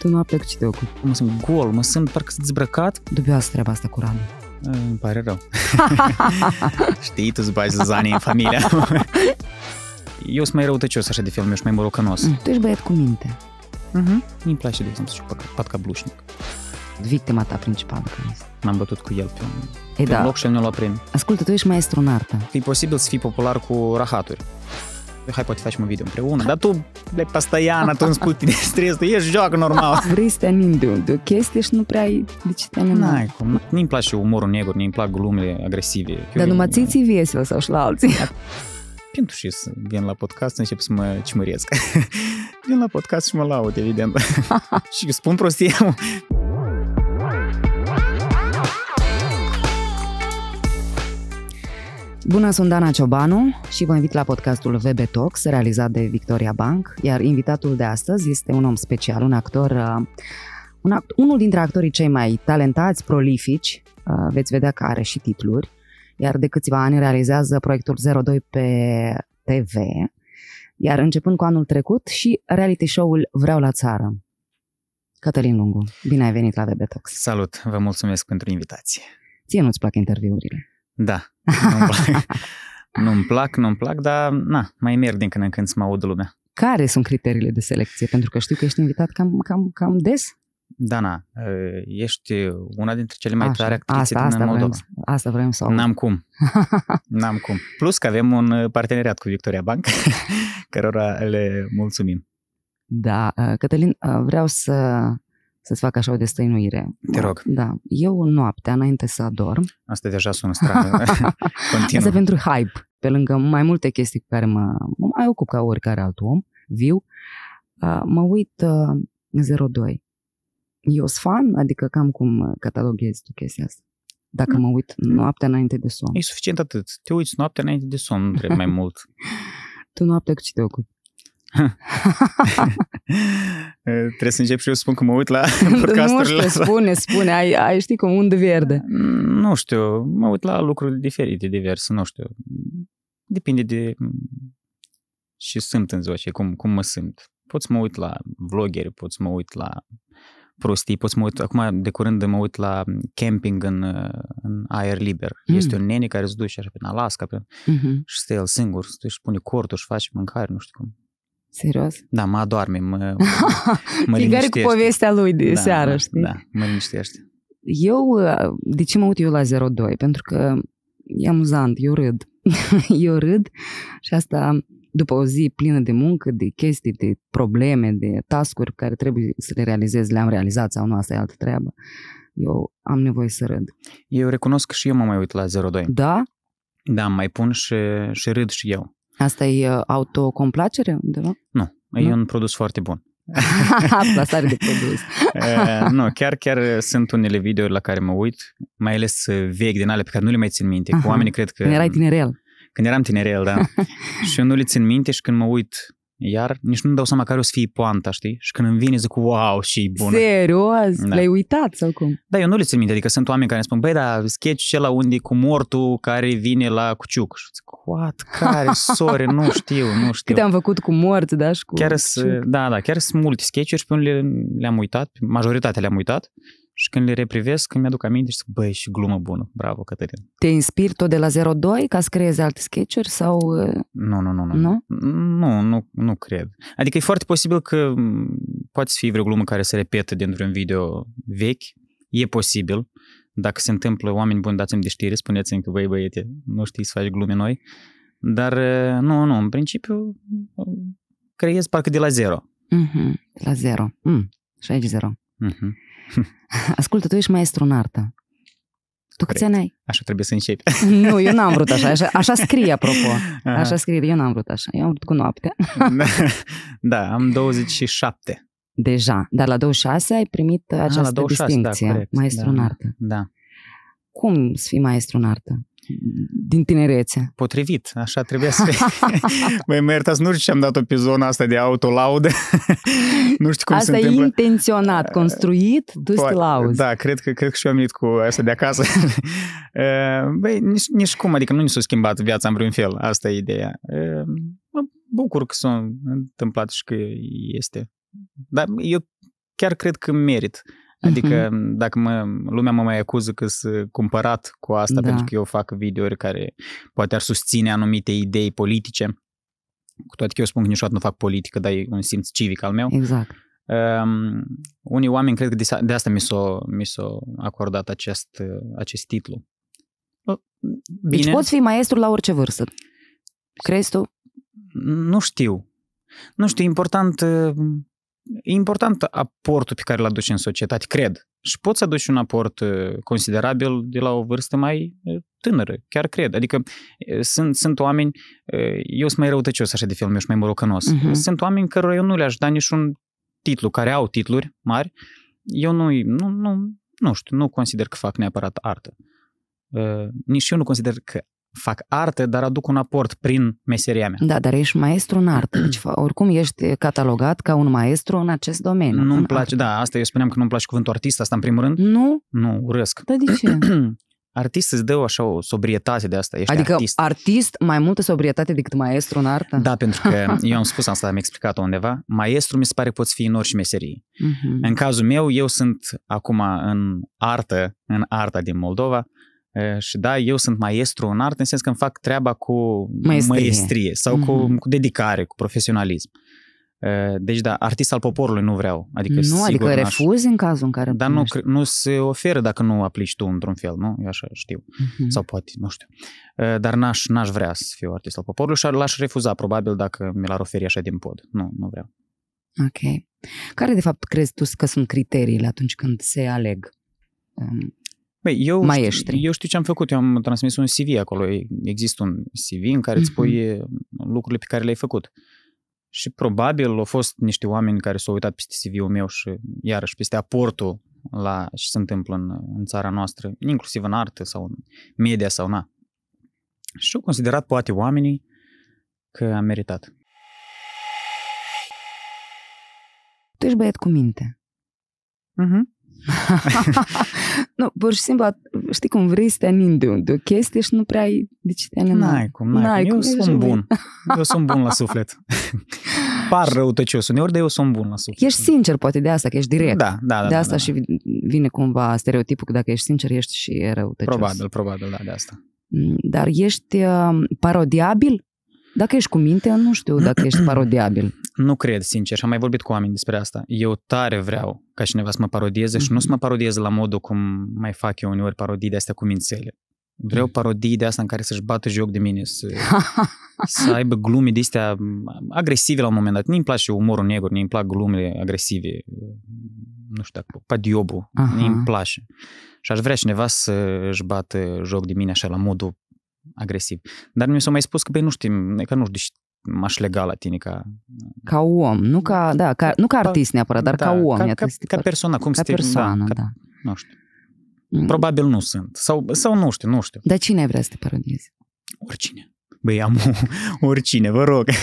tu nu aplec ce ocupi. mă simt gol, mă simt parcă sunt dezbrăcat. Dubioasă treaba asta cu Radu. Îmi pare rău. Știi, tu îți zanii în familia. eu sunt mai răutăcios așa de film, eu sunt mai morocanos. tu ești băiat cu minte. Uh-huh. Mhm. Mi-mi place, de exemplu, și pat ca blușnic. Victima ta principală că este. M-am bătut cu el pe un, Ei, pe da. un loc și el ne-a luat Ascultă, tu ești maestru în artă. E posibil să fii popular cu rahaturi hai poate facem un video împreună, dar tu le pastaiana, tu îmi spui tine stres, tu ești joacă normal. Vrei să te amini de, de o chestie și nu prea ai de ce te amini. N-ai cum, nu-mi place umorul negru, nu-mi plac glumele agresive. Dar mă ții vesel sau și la alții. Pentru și să vin la podcast și încep să mă cimăresc. vin la podcast și mă laud, evident. și spun prostie. Bună, sunt Dana Ciobanu și vă invit la podcastul VB Talks, realizat de Victoria Bank, iar invitatul de astăzi este un om special, un actor, uh, un act, unul dintre actorii cei mai talentați, prolifici, uh, veți vedea că are și titluri, iar de câțiva ani realizează proiectul 02 pe TV, iar începând cu anul trecut și reality show-ul Vreau la țară. Cătălin Lungu, bine ai venit la VB Talks. Salut, vă mulțumesc pentru invitație. Ție nu-ți plac interviurile. Da. Nu-mi plac, nu-mi plac, dar na, mai merg din când în când să mă aud lumea. Care sunt criteriile de selecție? Pentru că știu că ești invitat cam, cam, cam des. Dana, ă, ești una dintre cele mai tare actrițe asta, din asta Moldova. Vrem, asta vrem să N-am cum. N-am cum. Plus că avem un uh, parteneriat cu Victoria Bank, cărora le mulțumim. Da, ă, Cătălin, ă, vreau să să-ți fac așa o destăinuire. Te rog. Da. Eu noaptea, înainte să adorm... Asta deja sună strană. Asta pentru hype. Pe lângă mai multe chestii cu care mă, mă mai ocup ca oricare alt om, viu, mă uit uh, 02. Eu sunt fan, adică cam cum cataloghez tu chestia asta. Dacă da. mă uit mm. noaptea înainte de somn. E suficient atât. Te uiți noaptea înainte de somn, nu trebuie mai mult. tu noaptea cu ce te ocupi? Trebuie să încep și eu să spun că mă uit la podcasturile Nu știu, spune, spune, ai, ai ști cum, unde verde. Mm, nu știu, mă uit la lucruri diferite, diverse, nu știu. Depinde de și sunt în ziua și cum, cum mă simt. Pot să mă uit la vloggeri, pot să mă uit la prostii, pot să mă uit, acum de curând mă uit la camping în, în aer liber. Mm. Este un nene care se duce așa prin Alaska pe, mm-hmm. și stă el singur, se duce și pune cortul și face mâncare, nu știu cum. Serios? Da, mă adorme, mă, mă Fiecare cu povestea lui de da, seară, știi? Da, mă liniștește. Eu, uh, de ce mă uit eu la 02? Pentru că e amuzant, eu râd. eu râd și asta după o zi plină de muncă, de chestii, de probleme, de tascuri care trebuie să le realizez, le-am realizat sau nu, asta e altă treabă. Eu am nevoie să râd. Eu recunosc că și eu mă mai uit la 02. Da? Da, mai pun și, și râd și eu. Asta e uh, autocomplacere undeva? Nu, nu? e un produs foarte bun. Plasare de produs. nu, chiar, chiar uh, sunt unele video la care mă uit, mai ales uh, vechi din ale pe care nu le mai țin minte. Cu oamenii cred că... Când erai tinerel. Când eram tinerel, da. și eu nu le țin minte și când mă uit iar nici nu-mi dau seama care o să fie poanta, știi? Și când îmi vine zic, wow, și bună. Serios? Da. Le-ai uitat sau cum? Da, eu nu le țin minte, adică sunt oameni care spun, băi, da, sketch cel unde cu mortul care vine la cuciuc. Și zic, what, care, sore, nu știu, nu știu. Câte am făcut cu morți, da, și cu chiar cuciuc. Da, da, chiar sunt multe sketch-uri și pe unele le-am uitat, majoritatea le-am uitat. Și când le reprivesc, când aduc aminte, zic, băi, și glumă bună. Bravo, Cătălin. Te inspiri tot de la 02 ca să creezi alte sketch sau... Uh, nu, nu, nu. Nu? Nu, nu, nu, nu cred. Adică e foarte posibil că mm, poate să fie vreo glumă care se repetă dintr-un video vechi. E posibil. Dacă se întâmplă, oameni buni, dați-mi de știri, spuneți-mi că, băi, băiete, nu știi să faci glume noi. Dar uh, nu, nu, în principiu uh, creez parcă de la zero. Mm-hmm. La zero. Mm. Și aici zero. Mm-hmm. Ascultă, tu ești maestru în artă. Tu câți ani ai? Așa trebuie să începi. Nu, eu n-am vrut așa. Așa, așa scrie, apropo. Așa scrie, eu n-am vrut așa. Eu am vrut cu noapte. Da, da, am 27. Deja. Dar la 26 ai primit ah, această A, la 26, distincție. Da, corect, maestru da, în artă. Da. Cum să fii maestru în artă? din tinerețe. Potrivit, așa trebuie să Băi, mă iertați, nu știu ce am dat-o pe zona asta de autolaudă. nu știu cum asta se întâmplă. Asta e intenționat, uh, construit, tu să lauzi. Da, cred că, cred că și eu am venit cu asta de acasă. Uh, băi, nici, nici cum, adică nu ni s-a schimbat viața în vreun fel, asta e ideea. Uh, mă bucur că s-a întâmplat și că este. Dar eu chiar cred că merit. Mhm. Adică uh-huh. dacă mă, lumea mă mai acuză că sunt cumpărat cu asta da. pentru că eu fac videouri care poate ar susține anumite idei politice, cu toate că eu spun că niciodată nu fac politică, dar e un simț civic al meu. Exact. Um, unii oameni cred că de, de asta mi s-a, mi s o acordat acest, acest titlu. Bine. Deci poți fi maestru la orice vârstă. Crezi tu? Nu știu. Nu știu, important e important aportul pe care îl aduci în societate, cred. Și poți să aduci un aport uh, considerabil de la o vârstă mai uh, tânără, chiar cred. Adică uh, sunt, sunt oameni, eu sunt mai răutăcios așa de eu sunt mai morocănos. Uh-huh. Mhm. Sunt oameni cărora eu nu le-aș da niciun titlu, care au titluri mari. Eu nu, nu, nu, nu știu, nu consider că fac neapărat artă. Uh, nici eu nu consider că fac arte, dar aduc un aport prin meseria mea. Da, dar ești maestru în artă, deci oricum ești catalogat ca un maestru în acest domeniu. Nu-mi place, artă. da, asta eu spuneam că nu-mi place cuvântul artist, asta în primul rând. Nu? Nu, urăsc. Dar de ce? artist îți dă o, așa o sobrietate de asta. Ești adică artist. artist mai multă sobrietate decât maestru în artă? Da, pentru că eu am spus asta, am explicat-o undeva. Maestru mi se pare că poți fi în orice meserie. Uh-huh. În cazul meu, eu sunt acum în artă, în arta din Moldova, și da, eu sunt maestru în artă, în sens că îmi fac treaba cu maestrie, maestrie sau mm-hmm. cu, mhm. cu dedicare, cu profesionalism. Deci da, artist al poporului nu vreau. Adică, nu, sigur, adică refuzi în cazul în care... Dar nu, nu se oferă dacă nu aplici tu într-un fel, nu? Eu așa știu. Mm-hmm. Sau poate, nu știu. Dar n-aș, n-aș vrea să fiu artist al poporului și l-aș refuza probabil dacă mi l-ar oferi așa din pod. Nu, nu vreau. Ok. Care de fapt crezi tu că sunt criteriile atunci când se aleg um, Băi, eu, maestri. Știu, eu știu ce am făcut. Eu am transmis un CV acolo. Există un CV în care îți mhm. pui eh, lucrurile pe care le-ai făcut. Și probabil au fost niște oameni care s-au uitat peste CV-ul meu și iarăși peste aportul la ce se întâmplă în, în țara noastră, inclusiv în artă sau în media sau na. Și au considerat poate oamenii că am meritat. Tu ești băiat cu minte. Uh-huh. nu, pur și simplu, știi cum vrei să te anini de, o chestie și nu prea ai de ce te anini. N-ai cum, n-ai, n-ai cum. Eu sunt bun. eu sunt bun la suflet. Par răutăcios uneori, dar eu sunt bun la suflet. Ești sincer, poate, de asta, că ești direct. Da, da, da. De da, asta da, da, și vine cumva stereotipul că dacă ești sincer, ești și răutăcios. Probabil, probabil, da, de asta. Mm, dar ești uh, parodiabil? Dacă ești cu minte, nu știu dacă ești parodiabil. Nu cred, sincer, și am mai vorbit cu oameni despre asta. Eu tare vreau ca cineva să mă parodieze mm-hmm. și nu să mă mm-hmm. parodieze la modul cum mai fac eu uneori parodii de astea cu mințele. Vreau mm. parodii de asta în care să-și bată joc de mine, să, să aibă glume de astea agresive la un moment dat. Nu-mi place umorul negru, nu-mi plac glumele agresive, nu știu dacă, padiobu, nu-mi place. Și aș vrea cineva să-și bată joc de mine așa la modul agresiv. Dar mi s-a mai spus că, băi, nu știm, că nu știu m-aș lega la tine ca... Ca om, nu ca, da, ca, nu ca artist neapărat, dar da, ca om. Ca, ca, ca persoană, cum ca da, persoană, da, da. Ca, nu știu. Mm. Probabil nu sunt. Sau, sau nu știu, nu știu. Dar cine ai vrea să te parodiezi? Oricine. Băi, am oricine, vă rog.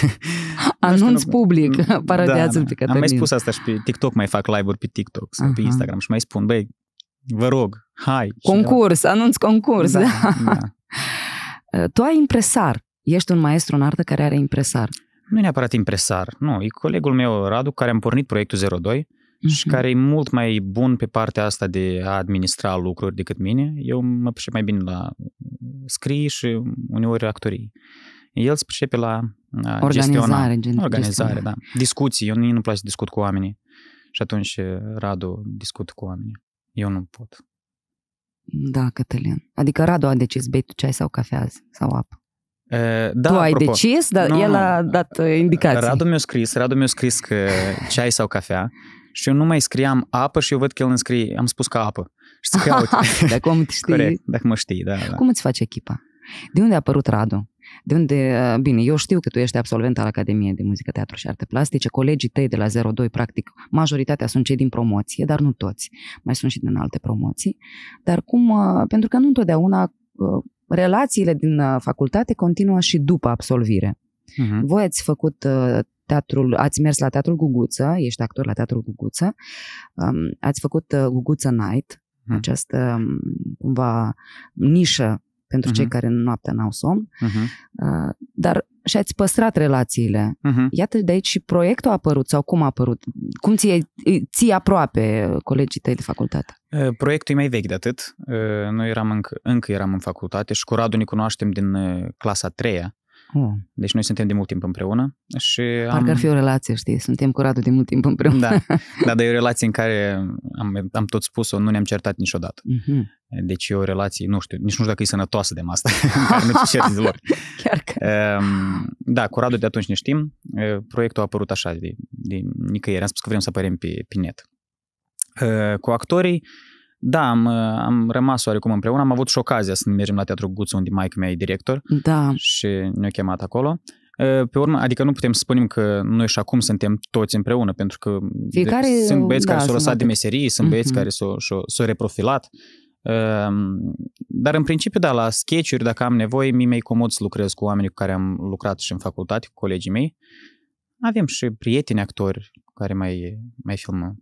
Anunț public, da, parodiați-l da, pe Cătălin. Am mai spus asta și pe TikTok, mai fac live-uri pe TikTok sau Aha. pe Instagram și mai spun, băi, vă rog, hai. Concurs, anunț concurs, da. da. da. Tu ai impresar ești un maestru în artă care are impresar. Nu e neapărat impresar, nu. E colegul meu, Radu, care am pornit proiectul 02 uh-huh. și mhm. care e mult mai bun pe partea asta de a administra lucruri decât mine. Eu mă pricep mai bine la scrii și uneori actorii. El se pricepe la organizare, gestiona, organizare da. discuții. Eu nu, nu place să discut cu oamenii și atunci uh, Radu discut cu oamenii. Eu nu pot. Da, Cătălin. Adică Radu a decis bei tu ceai sau cafea azi, sau apă. Da, tu ai apropo, decis, dar nu, el a dat uh, indicații. Radu mi-a scris, Radu mi-a scris că ceai sau cafea și eu nu mai scriam apă și eu văd că el îmi scrie, am spus că apă. Și zic, Dacă om știi. Corect, dacă mă știi, da, da. Cum îți face echipa? De unde a apărut Radu? De unde, uh, bine, eu știu că tu ești absolvent al Academiei de Muzică, Teatru și Arte Plastice, colegii tăi de la 02, practic, majoritatea sunt cei din promoție, dar nu toți, mai sunt și din alte promoții, dar cum, uh, pentru că nu întotdeauna relațiile din uh, facultate continuă și după absolvire. Uh-huh. Voi ați făcut uh, teatrul, ați mers la Teatrul Guguță, ești actor la Teatrul Guguță, um, ați făcut uh, Guguță Night, uh-huh. această um, cumva nișă pentru uh-huh. cei mhm. care noaptea n-au somn, uh-huh. dar și ați păstrat relațiile. Uh-huh. Iată, de aici și proiectul a apărut sau cum a apărut? Cum ție, ții aproape colegii tăi de facultate? Proiectul e mai vechi de atât. Noi eram încă, încă eram în facultate și cu Radu ne cunoaștem din clasa 3 -a treia Hmm. Deci noi suntem de mult timp împreună și Parcă am... ar fi o relație, știi, suntem cu Radu de mult timp împreună. Da, da dar e o relație în care am, am tot spus-o, nu ne-am certat niciodată. Uh-huh. Deci e o relație, nu știu, nici nu știu dacă e sănătoasă de asta, nu te cerți Chiar că... Ehm, da, cu Radu de atunci ne știm, proiectul a apărut așa, de, de nicăieri, am spus că vrem să apărem pe, pe net. Cu actorii, da, am, uh, am rămas oarecum împreună. Am avut și ocazia să mergem la Teatru Guțu, unde Mike mea e director da. și ne-a chemat acolo. Uh, pe urmă, adică nu putem să spunem că noi și acum suntem toți împreună, pentru că Fiecare, de, sunt băieți da, care s-au lăsat de meserie, sunt uh băieți mhm. care s-au, s-au, s-au reprofilat. Um, dar în principiu, da, la sketch dacă am nevoie, mi mai comod să lucrez cu oamenii cu care am lucrat și în facultate, cu colegii mei. Avem și prieteni actori cu care mai, mai filmăm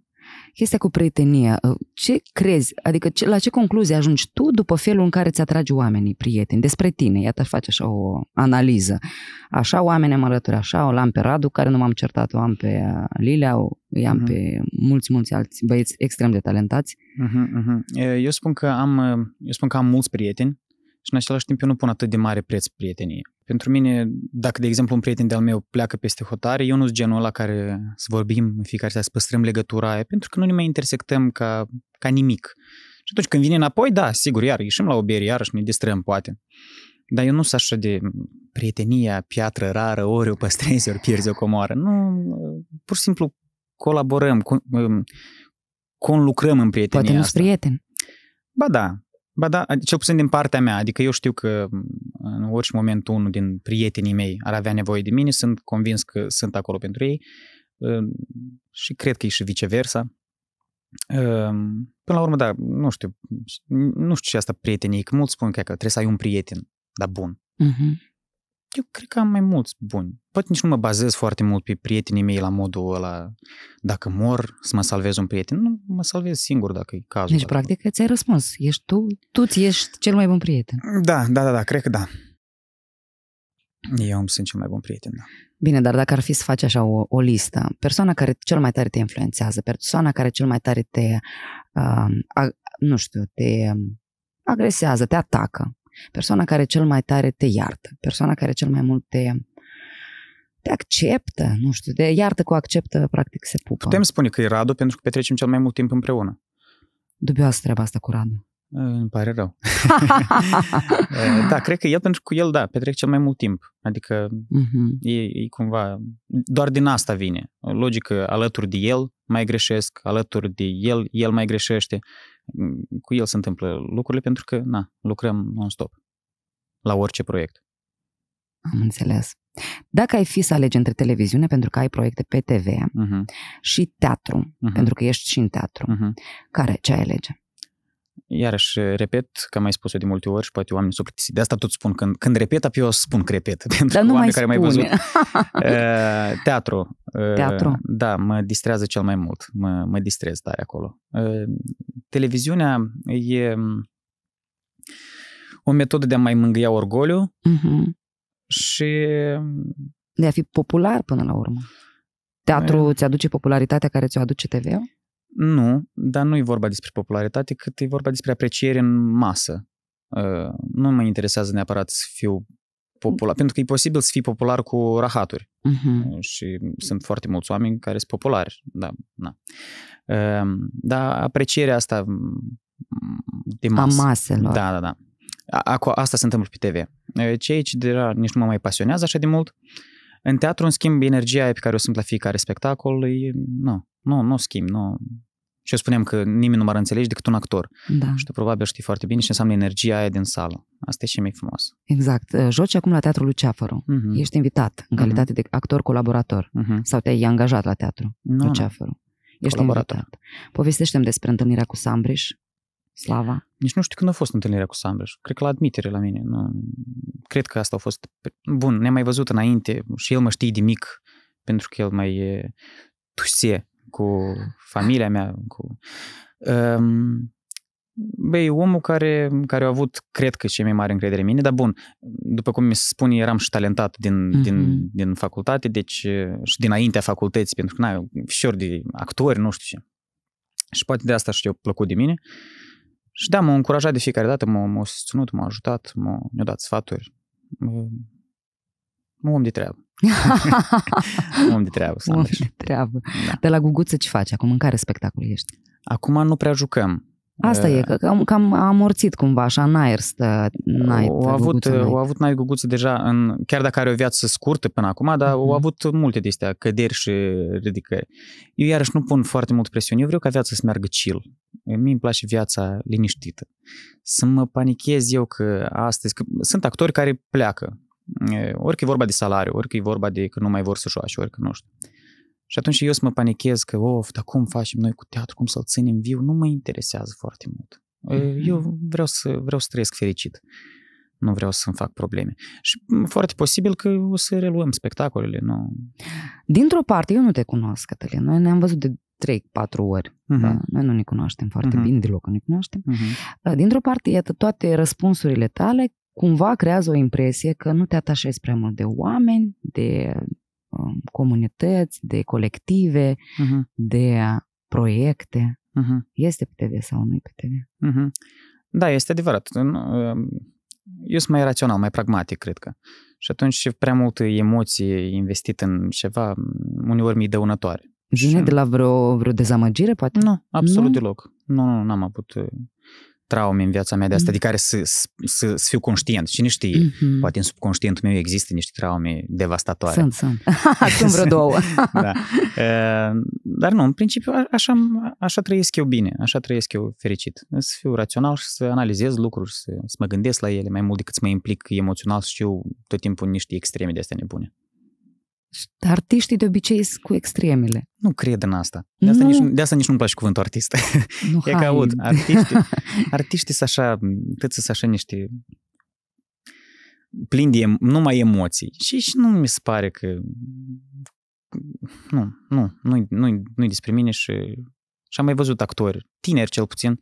chestia cu prietenia? Uh, ce crezi, adică ce, la ce concluzie ajungi tu după felul în care ți atragi oamenii, prieteni, despre tine, iată, faci așa o analiză. Așa oameni am alături, așa, o am pe Radu, care nu m-am certat, o am pe uh, Lilia, o am uh-huh. Mhm. pe mulți, mulți alți băieți extrem de talentați. Uh-huh, uh-huh. Eu spun că am, uh, eu spun că am mulți prieteni, și în același timp eu nu pun atât de mare preț prietenii. Pentru mine, dacă, de exemplu, un prieten de-al meu pleacă peste hotare, eu nu sunt genul la care să vorbim în fiecare să păstrăm legătura aia, pentru că nu ne mai intersectăm ca, ca nimic. Și atunci când vine înapoi, da, sigur, iar ieșim la o bere, iarăși ne distrăm, poate. Dar eu nu sunt așa de prietenia, piatră rară, ori o păstrezi, ori pierzi o comoară. Nu, pur și simplu colaborăm, con, um, conlucrăm în prietenia Poate nu prieten. Ba da, Ba da, cel puțin din partea mea, adică eu știu că în orice moment unul din prietenii mei ar avea nevoie de mine, sunt convins că sunt acolo pentru ei uh, și cred că e și viceversa. Uh, până la urmă, da, nu știu, nu știu ce asta prietenii, că mulți spun că trebuie să ai un prieten, dar bun. Uh-huh eu cred că am mai mulți buni. Poate nici nu mă bazez foarte mult pe prietenii mei la modul ăla, dacă mor, să mă salvez un prieten. Nu, mă salvez singur dacă e cazul. Deci, practic, dacă... ți-ai răspuns. Ești tu, tu ești cel mai bun prieten. Da, da, da, da, cred că da. Eu îmi sunt cel mai bun prieten, da. Bine, dar dacă ar fi să faci așa o, o listă, persoana care cel mai tare te influențează, persoana care cel mai tare te, uh, a, nu știu, te agresează, te atacă, Persoana care cel mai tare te iartă, persoana care cel mai mult te, te acceptă, nu știu, de iartă cu acceptă, practic se pupă. Putem spune că e Radu pentru că petrecem cel mai mult timp împreună. Dubioasă treaba asta cu Radu. Îmi pare rău. da, cred că el, pentru că cu el, da, petrec cel mai mult timp. Adică uh-huh. e, e cumva... Doar din asta vine. Logică, alături de el mai greșesc, alături de el, el mai greșește. Mm, cu el se întâmplă lucrurile pentru că, na, lucrăm non-stop la orice proiect. Am înțeles. Dacă ai fi să alegi între televiziune pentru că ai proiecte pe TV uh-huh. Mhm. și teatru, uh-huh. pentru că ești și în teatru, uh-huh. care ce ai alege? iarăși eh, repet, că mai spus-o de multe ori și poate oamenii sunt plictisi. De asta tot spun, când, când repet, eu spun că repet. Pentru Dar nu mai care mai văzut. Eh, teatru. Eh, teatru. Da, mă distrează cel mai mult. Mă, mă distrez tare acolo. Televiziunea e mm, o metodă de a mai mângâia orgoliu uh-huh. și... Mm, de a fi popular până la urmă. Teatru uh, ți aduce popularitatea care ți-o aduce TV-ul? Nu, dar nu e vorba despre popularitate, cât e vorba despre apreciere în masă. Ă, nu mă interesează neapărat să fiu popular, mm. pentru că e posibil să fii popular cu rahaturi. Uh-huh. Și sunt foarte mulți oameni care sunt populari, da, na. Ă, dar aprecierea asta de masă. A maselor. Da, da, da. A, asta se întâmplă pe TV. Cei ce deja nici nu mă mai pasionează așa de mult. În teatru, în schimb, energia pe care o simt la fiecare spectacol, e, nu, nu, nu schimb, nu, și eu spuneam că nimeni nu m-ar înțelege decât un actor. Da. Și tu probabil știi foarte bine ce înseamnă energia aia din sală. Asta e și mai frumos. Exact. Uh, joci acum la Teatrul Luceafăru. Uh-huh. Mhm. Ești invitat în mhm. calitate uh-huh. de actor colaborator. Uh-huh. Sau te-ai angajat la Teatrul no, Luceafăru. Ești invitat. Povestește-mi despre întâlnirea cu Sambriș. Slava? Nici nu știu când a fost întâlnirea cu Sambriș. Cred că la admitere la mine. Nu. Cred că asta a fost... Bun, ne-am mai văzut înainte și el mă știe de mic pentru că el mai e tuse cu familia mea. Cu... Um, Băi, omul care, care a avut, cred că, cea mai mare încredere în mine, dar bun, după cum mi se spune, eram și talentat din, mm-hmm. din, mhm. din facultate, deci și dinaintea facultății, pentru că, na, fișor de actori, nu știu ce. Și poate de asta și eu plăcut de mine. Și da, m-a încurajat de fiecare dată, m-a, m-a susținut, m-a ajutat, m-a, mi-a dat sfaturi. Un om de treabă. de treabă să de treabă. Da. De la Guguță ce faci acum? În care spectacol ești? Acum nu prea jucăm. Asta uh, e, că cam, cam a amorțit cumva așa în aer stă night, o, avut, night. o avut Night Guguță deja, în, chiar dacă are o viață scurtă până acum, dar uh-huh. au mhm. avut multe de astea, căderi și ridicări. Eu iarăși nu pun foarte mult presiune, eu vreau ca viața să meargă chill. Mie îmi place viața liniștită. Să mă panichez eu că astăzi, că sunt actori care pleacă ori e vorba de salariu, ori e vorba de că nu mai vor să joace, ori că nu știu. Și atunci eu să mă panichez că, of, dar cum facem noi cu teatru, cum să-l ținem viu, nu mă interesează foarte mult. Mhm. Eu vreau să, vreau să trăiesc fericit. Nu vreau să-mi fac probleme. Și foarte posibil că o să reluăm spectacolele. Nu? Dintr-o parte, eu nu te cunosc, Cătălin. Noi ne-am văzut de 3-4 ori. Uh-huh. Da? Noi nu ne cunoaștem foarte uh-huh. bine, deloc nu ne cunoaștem. Uh-huh. Dintr-o parte, iată, toate răspunsurile tale cumva creează o impresie că nu te atașezi prea mult de oameni, de um, comunități, de colective, uh-huh. de proiecte. Uh-huh. Este PTV sau nu e PTV? Uh-huh. Mm-hmm. Da, este adevărat. Um, eu sunt mai rațional, mai pragmatic, cred că. Și atunci și prea multe emoții investit în ceva uneori mi-e dăunătoare. Vine și... de la vreo, vreo dezamăgire, poate? Nu, absolut nu? deloc. Nu, nu, n-am avut traume în viața mea de asta, mm. de adică care să, să, să fiu conștient. Cine știe, mm-hmm. poate în subconștientul meu există niște traume devastatoare. Sunt, sunt. sunt vreo două. da. Dar nu, în principiu așa, așa trăiesc eu bine, așa trăiesc eu fericit. Să fiu rațional și să analizez lucruri, să, să mă gândesc la ele mai mult decât să mă implic emoțional și eu tot timpul niște extreme de astea nebune. Artiștii de obicei sunt cu extremele. Nu cred în asta. De asta, nu. Nici, de asta nici nu-mi place cuvântul artist. Nu, e hai. că aud, artiștii, artiștii sunt așa, cât sunt așa niște plini de em- numai emoții. Și, și nu mi se pare că nu, nu, nu, nu, nu despre mine și, și am mai văzut actori, tineri cel puțin,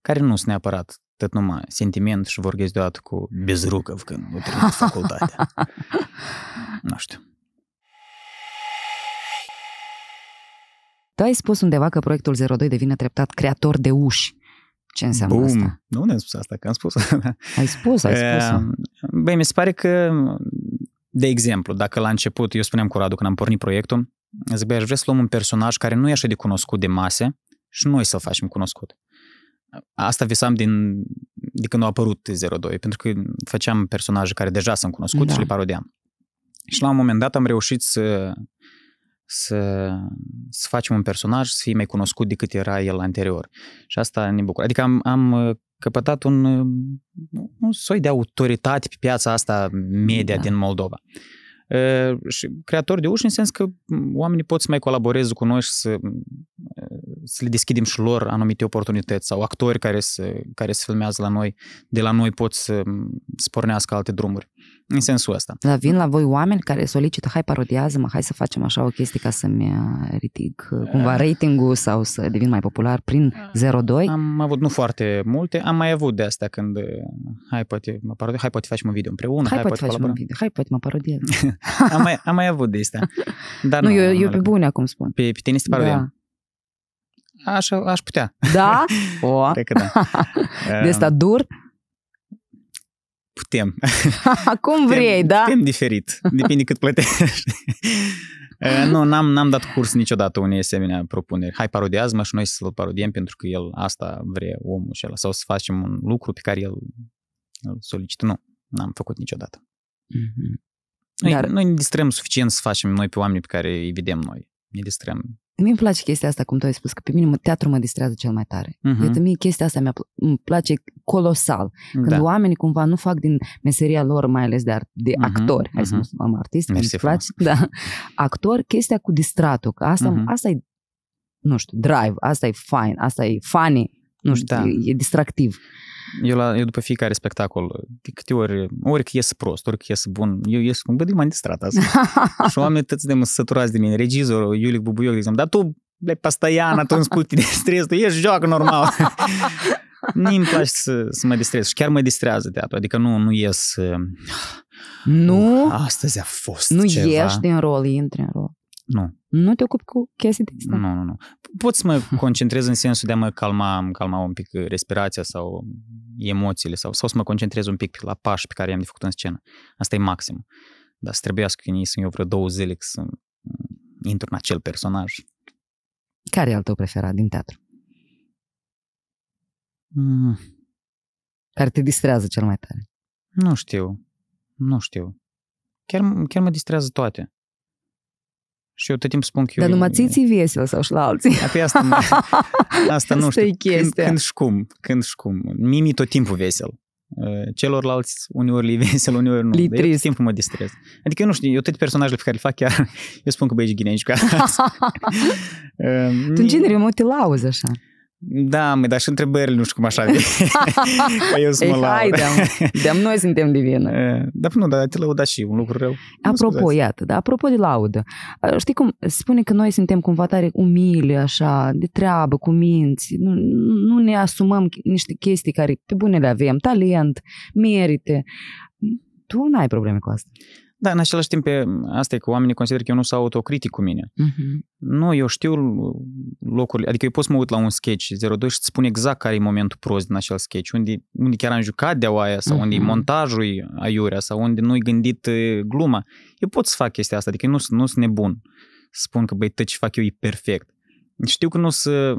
care nu sunt neapărat tot numai sentiment și vorbesc deodată cu bezrucă, când a terminat facultatea. nu știu. Tu ai spus undeva că proiectul 02 devine treptat creator de uși. Ce înseamnă Boom. asta? Nu ne-am spus asta, că am spus Ai spus, ai spus. Ehm, băi, mi se pare că, de exemplu, dacă la început, eu spuneam cu Radu când am pornit proiectul, zic, băi, aș vrea să luăm un personaj care nu e așa de cunoscut de mase și noi să-l facem cunoscut. Asta visam din, de când a apărut 02, pentru că făceam personaje care deja sunt cunoscute da. și le parodeam. Și la un moment dat am reușit să să, să facem un personaj, să fie mai cunoscut decât era el anterior. Și asta ne bucură. Adică am, am uh, căpătat un, uh, un soi de autoritate pe piața asta media da. din Moldova. E, uh, și creator de uși în sens că oamenii pot să mai colaboreze cu noi și să, să le deschidem și lor anumite oportunități sau actori care se, care se filmează la noi, de la noi pot să, să pornească alte drumuri în sensul ăsta. Da, vin la voi oameni care solicită, hai parodiază-mă, hai să facem așa o chestie ca să-mi uh, ridic uh, cumva ah. ratingul sau să devin mai popular prin 0-2? Ah. Am avut nu foarte multe, am mai avut de astea când uh, hai poate, mă parodi, hai poate facem un video împreună, hai, hai poate, poate facem un video, hai poate mă parodiez. am, mai, am mai avut de astea. Dar nu, nu, eu, eu pe bune acum spun. Pe, pe tine este da. parodia? Da. Așa, aș putea. Da? O. Cred că da. de asta dur? Putem. Cum vrei, putem, da? Putem diferit, depinde cât plătești. Eh, nu, n-am, n-am dat curs niciodată unei asemenea propuneri. Hai, parodiază-mă și noi să-l parodiem pentru că el asta vrea omul și el. Sau să facem un lucru pe care el îl solicită. Nu, n-am făcut niciodată. Mm-hmm. Noi, Dar... noi ne distrăm suficient să facem noi pe oameni pe care îi vedem noi. Ne distrăm mi îmi place chestia asta, cum tu ai spus, că pe mine mă, teatru mă distrează cel mai tare. Mhm. Uh-huh. De mie chestia asta mi îmi place colosal. Când da. oamenii cumva nu fac din meseria lor, mai ales de, ar- de uh-huh. actori, hai uh-huh. să mhm. nu am artist, îmi place, da, actor, chestia cu distratul, că asta, uh-huh. asta e, nu știu, drive, asta e fine, asta e funny, nu știu, da. e, e distractiv. Eu, la, eu după fiecare spectacol, de câte ori, ori că ies prost, ori că ies bun, eu ies cum, bă, m-am distrat asta. și oamenii tăți de mă săturați de mine, regizorul Iulic Bubuioc, de exemplu, dar tu, le pastayan, tu cu de stres, tu ești joacă normal. nu îmi place să, să mă distrez și chiar mă distrează teatru, adică nu, nu ies... Uh, nu? Ah, astăzi a fost Nu ceva. ieși din rol, intri în rol. Nu. Nu te ocupi cu chestii de asta? Nu, nu, nu. Pot să mă concentrez în sensul de a mă calma, calma un pic respirația sau emoțiile sau, sau să mă concentrez un pic la pași pe care i-am de făcut în scenă. Asta e maxim. Dar să trebuiască că sunt eu vreo două zile să intru în acel personaj. Care e al tău preferat din teatru? Mm. Care te distrează cel mai tare? Nu știu. Nu știu. Chiar, chiar mă distrează toate. Și eu tot timpul spun că Dar eu... Dar numai ții ții vesel sau și la alții. Apoi asta, mă, asta nu știu. Când, când și cum. Când și cum. Mimi tot timpul vesel. Ă, celorlalți uneori le vesel, uneori nu. Li Dar eu tot timpul mă distrez. Adică eu nu știu, eu tot personajele pe care le fac chiar... Eu spun că băieți cu asta. Ă, tu în genere mă te lauzi așa. Da, mă, dar și întrebările nu știu cum așa vin. eu sunt Ei, hai, de-am noi suntem de vină. Da, nu, dar te lăuda și un lucru rău. Apropo, iată, da, apropo de laudă. Eh, știi cum, spune că noi suntem cumva tare umili, așa, de treabă, cu minți, nu, nu ne asumăm niște chestii care pe bune le avem, talent, merite. Tu n-ai probleme cu asta. Da, în același timp, asta e că oamenii consideră că eu nu sunt autocritic cu mine. Uh-huh. Nu, eu știu locurile, adică eu pot să mă uit la un sketch 02 și îți spun exact care e momentul prost din acel sketch, unde, unde chiar am jucat de aia sau uh-huh. unde e mhm. montajul aiurea sau unde nu-i gândit gluma. Eu pot să fac chestia asta, adică nu, nu sunt nebun. Spun că, băi, tot ce fac eu e perfect. Știu, că nu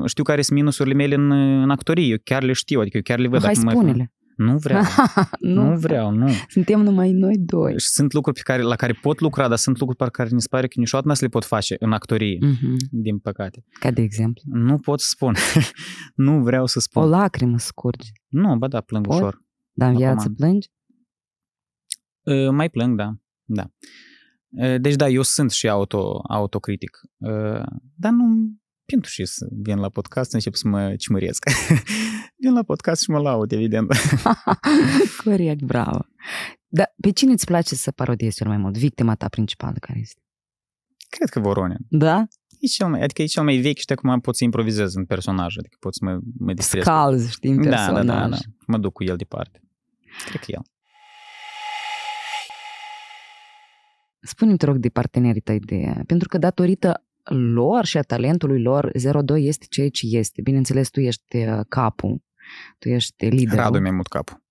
știu care sunt minusurile mele în, în actorie, eu chiar le știu, adică eu chiar le văd. Hai, spune-le. Mă... Nu vreau. nu, nu vreau, nu. Suntem numai noi doi. Și sunt lucruri pe care, la care pot lucra, dar sunt lucruri pe care ne pare că niciodată nu le pot face în actorie, uh-huh. din păcate. Ca de exemplu? Nu pot spun. nu vreau să spun. O lacrimă scurge. Nu, bă da, plâng pot? ușor. Dar în viață Acum, plângi? Uh, mai plâng, da. da. Ă, deci da, eu sunt și auto, autocritic. Ă, dar nu, pentru și să vin la podcast, încep să mă cimăresc. vin la podcast și mă laud, evident. Corect, bravo. Dar pe cine îți place să parodiezi cel mai mult? Victima ta principală care este? Cred că Voronin. Da? E cel mai, adică e cel mai vechi și de acum pot să improvizez în personaj, adică pot să mă, mă distrez. Scalz, știi, în da, personaj. Da, da, da, da. Mă duc cu el departe. Cred că el. Spune-mi, te rog, de partenerii tăi de... Pentru că datorită lor și a talentului lor, 02 este ceea ce este. Bineînțeles, tu ești uh, capul, tu ești liderul. Radu mi-a mut capul.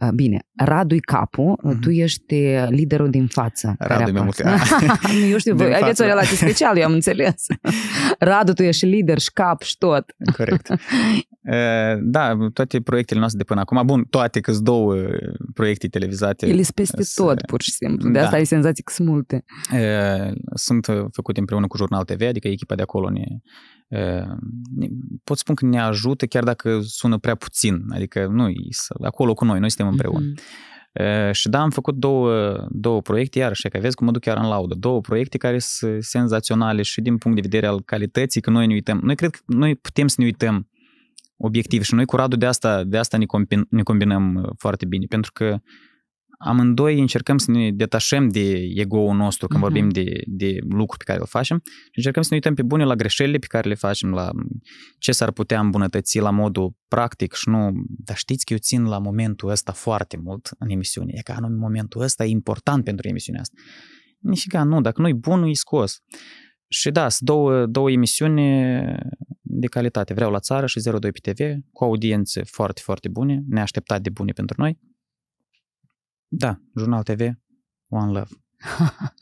Uh, bine, Radu-i capul, mm-hmm. tu ești uh, liderul din față. Radu mi mult. nu, eu știu, voi aveți o relație specială, eu am înțeles. Radu, tu ești lider și cap și tot. Corect. Da, toate proiectele noastre de până acum, bun, toate că două proiecte televizate. Ele sunt peste s- tot, pur și simplu. De da. asta ai senzații că sunt multe. Sunt făcute împreună cu Jurnal TV, adică echipa de acolo ne Ehm, pot spun că ne ajută chiar dacă sună prea puțin, adică nu, acolo cu noi, noi suntem împreună. Mm-hmm. Și da, am făcut două, două proiecte, iarăși, că vezi cum mă duc chiar în laudă, două proiecte care sunt senzaționale și din punct de vedere al calității, că noi ne uităm, noi cred că noi putem să ne uităm obiectiv și noi cu Radu de asta, de asta ne, combin, ne combinăm uh, foarte bine, pentru că uh, amândoi încercăm să ne detașăm de ego-ul nostru când uh-huh. vorbim de, de lucruri pe care îl facem și încercăm să ne uităm pe bune la greșelile pe care le facem, la ce s-ar putea îmbunătăți la modul practic și nu... Dar știți că eu țin la momentul ăsta foarte mult în emisiune, e că anume momentul ăsta e important pentru emisiunea asta. ca nu, dacă nu e bun, e scos. Și da, sunt două, două emisiuni de calitate. Vreau la țară și 02 pe TV, cu audiențe foarte, foarte bune, neașteptat de bune pentru noi. Da, Jurnal TV, One Love.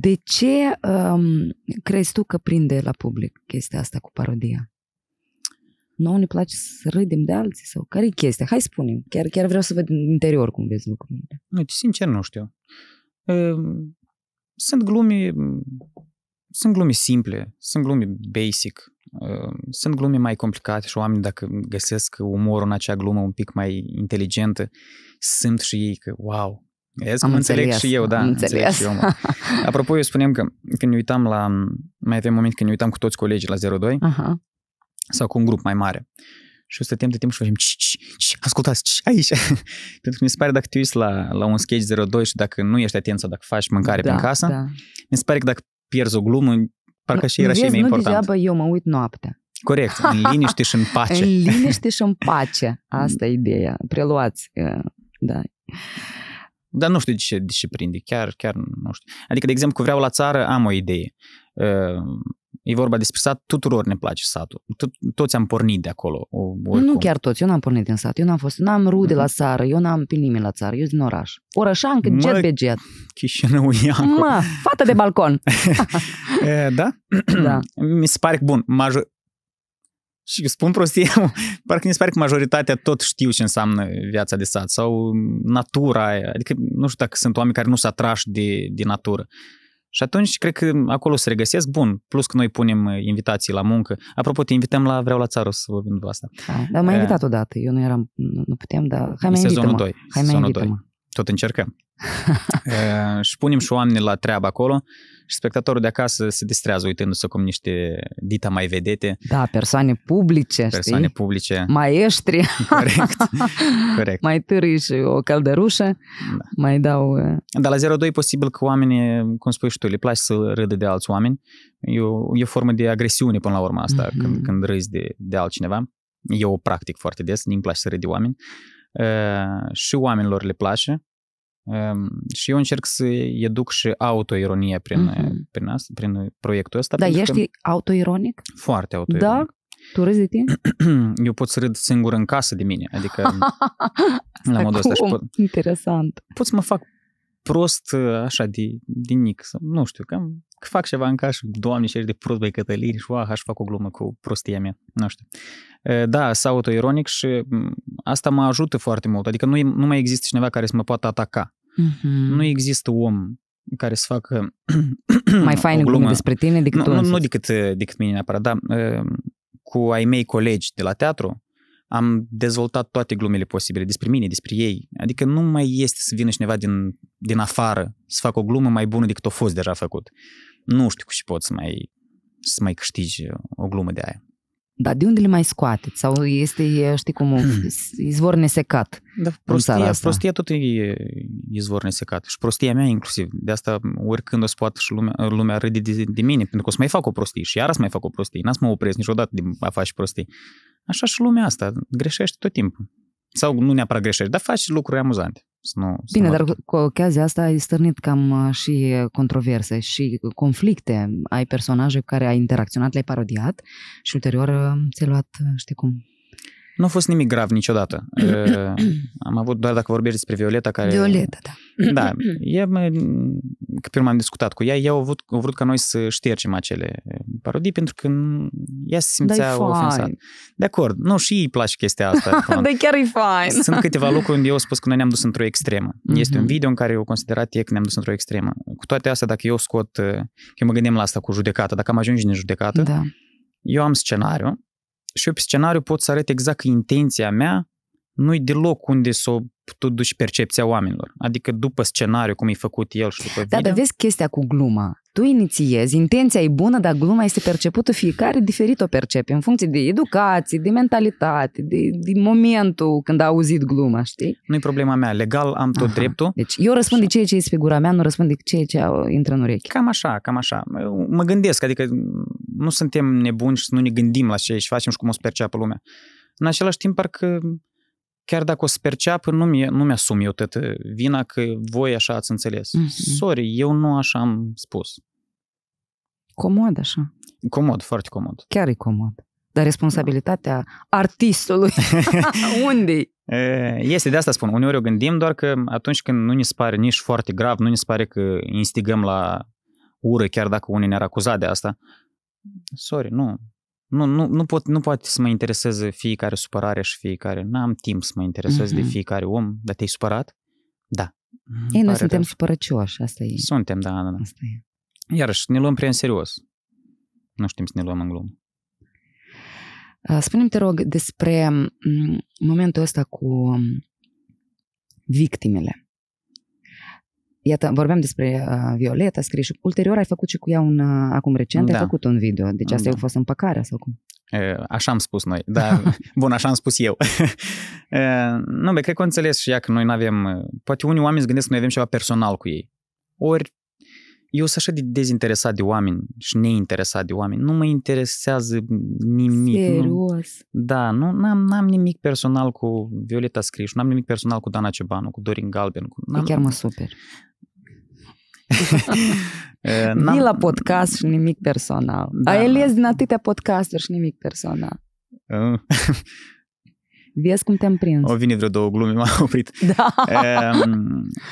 De ce um, crezi tu că prinde la public chestia asta cu parodia? Nu ne place să râdem de alții sau care e chestia? Hai spunem, chiar, chiar vreau să văd în interior cum vezi lucrurile. Nu, sincer, nu știu. Ehm, sunt glume sunt glume simple, sunt glume basic, uh, sunt glume mai complicate și oamenii dacă găsesc umorul în acea glumă un pic mai inteligentă, simt și ei că, wow, Vezi, am înțeleg înțeles, și eu, da. înțeles înțeleg și eu, mă. Apropo, eu spuneam că când ne uitam la... Mai avem moment când ne uitam cu toți colegii la 02 uh-huh. sau cu un grup mai mare. Și o stăteam de timp și facem ci, ci, ci, ascultați, ci, aici. Pentru că mi se pare dacă te uiți la, la un sketch 02 și dacă nu ești atent sau dacă faci mâncare da, prin casă, da. mi se pare că dacă pierzi o glumă, parcă și era și mai important. Nu degeaba eu mă uit noaptea. Corect, în liniște și în pace. în liniște și în pace, asta e ideea, preluați, da. Dar nu știu de ce, de ce prinde, chiar, chiar nu știu. Adică, de exemplu, vreau la țară, am o idee. Ă, E vorba despre sat, tuturor ne place satul. toți am pornit de acolo. Nu chiar toți, eu n-am pornit din sat, eu n-am fost, n-am rude mm-hmm. la mhm. țară, eu n-am pe nimeni la țară, eu din oraș. Orașan, cât jet pe jet. Chișinăuiancu. Mă, fată de balcon. da? da. Mi se pare că, bun, major... și spun prostie, parcă mi se pare că majoritatea tot știu ce înseamnă viața de sat sau natura aia. Adică nu știu dacă sunt oameni care nu se atrași de, de natură. Și atunci, cred că acolo se regăsesc, bun, plus că noi punem uh, invitații la muncă. Apropo, te invităm la Vreau la țară să vorbim vin asta. Da, dar m-ai eh. invitat odată, eu nu eram, nu putem, dar hai mai Sezonul 2. Hai mai Tot încercăm. și punem și oamenii la treabă acolo și spectatorul de acasă se distrează uitându-se cum niște dita mai vedete. Da, persoane publice, Persoane știi? publice. Maestri. Corect. Corect. mai târâi și o căldărușă, da. mai dau... Dar la 02 posibil că oamenii, cum spui și tu, le place să râdă de alți oameni. E o, e o formă de agresiune până la urmă asta, mm-hmm. când, mhm. când râzi de, de altcineva. Eu o practic foarte des, nu place să râd de oameni. Uh, și oamenilor le place și eu încerc să educ și autoironia prin, mm-hmm. prin, asta, prin proiectul ăsta. Da, ești autoironic? Foarte da? autoironic. Da? Tu râzi de tine? Eu pot să râd singur în casă de mine, adică la modul ăsta. pot, Interesant. Pot să mă fac prost ă, așa de, de nic, nu știu, cam că fac ceva în caș, doamne și de prost băi Cătălin și uah, aș fac o glumă cu prostia mea, nu știu. Ă, da, sau autoironic și asta mă ajută foarte mult, adică nu, nu mai există cineva care să mă poată ataca. Mm-hmm. Nu există om care să facă mai fain glumă despre tine decât nu, tu nu, nu decât, ă, decât mine neapărat, dar cu ai mei colegi de la teatru, am dezvoltat toate glumele posibile despre mine, despre ei. Adică nu mai este să vină cineva din, din afară să facă o glumă mai bună decât o fost deja făcut. Nu știu cu ce pot să mai, să mai câștigi o glumă de aia. Dar de unde le mai scoate? Sau este, știi cum, hmm. izvor nesecat da, prostia, prostia tot e izvor nesecat. Și prostia mea inclusiv. De asta oricând o să poată și lumea, lumea râde de, de mine, pentru că o să mai fac o prostie și iarăși să mai fac o prostie. N-am să mă opresc niciodată din a face prostii. Așa și lumea asta greșește tot timpul. Sau nu neapărat greșești, dar faci lucruri amuzante. Să nu, Bine, dar cu ocazia asta ai stârnit cam uh, și uh, controverse și conflicte. Ai personaje cu care ai interacționat, le-ai parodiat și ulterior uh, ți-ai luat, știi cum, nu a fost nimic grav niciodată. am avut doar dacă vorbești despre Violeta care... Violeta, da. da. E, că pe am discutat cu ea, ea a vrut, a vrut ca noi să ștergem acele parodii pentru că mm, ea se simțea ofensat. De acord, nu, și îi place chestia asta. Dar chiar e fain. Sunt câteva lucruri unde eu spus că noi ne-am dus într-o extremă. Mm-hmm. Este un video în care eu considerat e că ne-am dus într-o extremă. Cu toate astea, dacă eu scot, eh, că eu mă gândim la asta cu judecată, dacă am ajuns în judecată, da. eu am scenariu și eu pe scenariu pot să arăt exact că intenția mea nu-i deloc unde s-o tu duci percepția oamenilor. Adică după scenariu, cum e făcut el și după video. Da, dar vezi chestia cu gluma. Tu inițiezi, intenția e bună, dar gluma este percepută, fiecare diferit o percepe, în funcție de educație, de mentalitate, de, de momentul când a auzit gluma, știi? Nu e problema mea, legal am tot Aha. dreptul. Deci eu răspund așa. de ceea ce este pe gura mea, nu răspund de ceea ce intră în urechi. Cam așa, cam așa. Eu mă gândesc, adică nu suntem nebuni și nu ne gândim la ce și facem și cum o să perceapă lumea. În același timp, parcă chiar dacă o să nu, mi, nu mi-asum eu tătă vina că voi așa ați înțeles. Mm-hmm. Sorry, eu nu așa am spus. Comod așa. Comod, foarte comod. Chiar e comod. Dar responsabilitatea da. artistului, unde Este, de asta spun, uneori o gândim, doar că atunci când nu ne pare nici foarte grav, nu ne pare că instigăm la ură, chiar dacă unii ne-ar acuza de asta, sorry, nu, nu, nu, nu, pot, nu poate să mă intereseze fiecare supărare și fiecare. N-am timp să mă interesez mm-hmm. de fiecare om, dar te-ai supărat? Da. Ei, noi suntem supărăcioși, asta e. Suntem, da, da, da. Asta e. Iarăși, ne luăm prea în serios. Nu știm să ne luăm în glumă. Uh, spune-mi, te rog, despre mm, momentul ăsta cu um, victimele. Iată, vorbeam despre uh, Violeta, scrie și ulterior ai făcut și cu ea un, uh, acum recent, da. ai făcut un video. Deci asta da. a fost împăcarea sau cum? E, așa am spus noi, dar bun, așa am spus eu. e, nu, bă, cred că înțeles și ea că noi nu avem, poate unii oameni se gândesc că noi avem ceva personal cu ei. Ori eu sunt așa de dezinteresat de oameni și neinteresat de oameni. Nu mă interesează nimic. Serios? Nu, da, nu n-am, n-am nimic personal cu Violeta Scriș, n-am nimic personal cu Dana Cebanu, cu Dorin Galben. Cu, n-am, e chiar mă super. Ni la podcast și nimic personal. Da, Ai da. ales din atâtea podcasturi și nimic personal. Uh. Vezi cum te-am prins. O vine vreo două glume, m-am oprit. Da.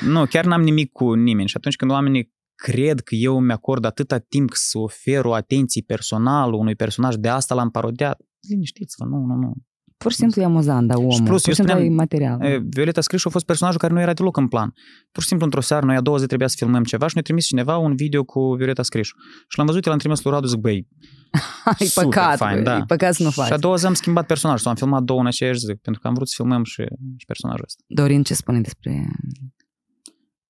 nu, chiar n-am nimic cu nimeni și atunci când oamenii cred că eu mi acord atâta timp să ofer o atenție personală unui personaj, de asta l-am parodiat, liniștiți-vă, nu, nu, nu pur și simplu e amuzant, dar omul. Și plus, pur și simplu spuneam, e material. Violeta Scrișu a fost personajul care nu era deloc în plan. Pur și simplu, într-o seară, noi a doua zi trebuia să filmăm ceva și ne-a trimis cineva un video cu Violeta Scrișu. Și l-am văzut, l-am trimis lui Radu, zic, băi, e păcat, fain, bă, da. e păcat să nu faci. Și a doua zi am schimbat personajul, am filmat două în aceeași zi, pentru că am vrut să filmăm și, și personajul ăsta. Dorin, ce spune despre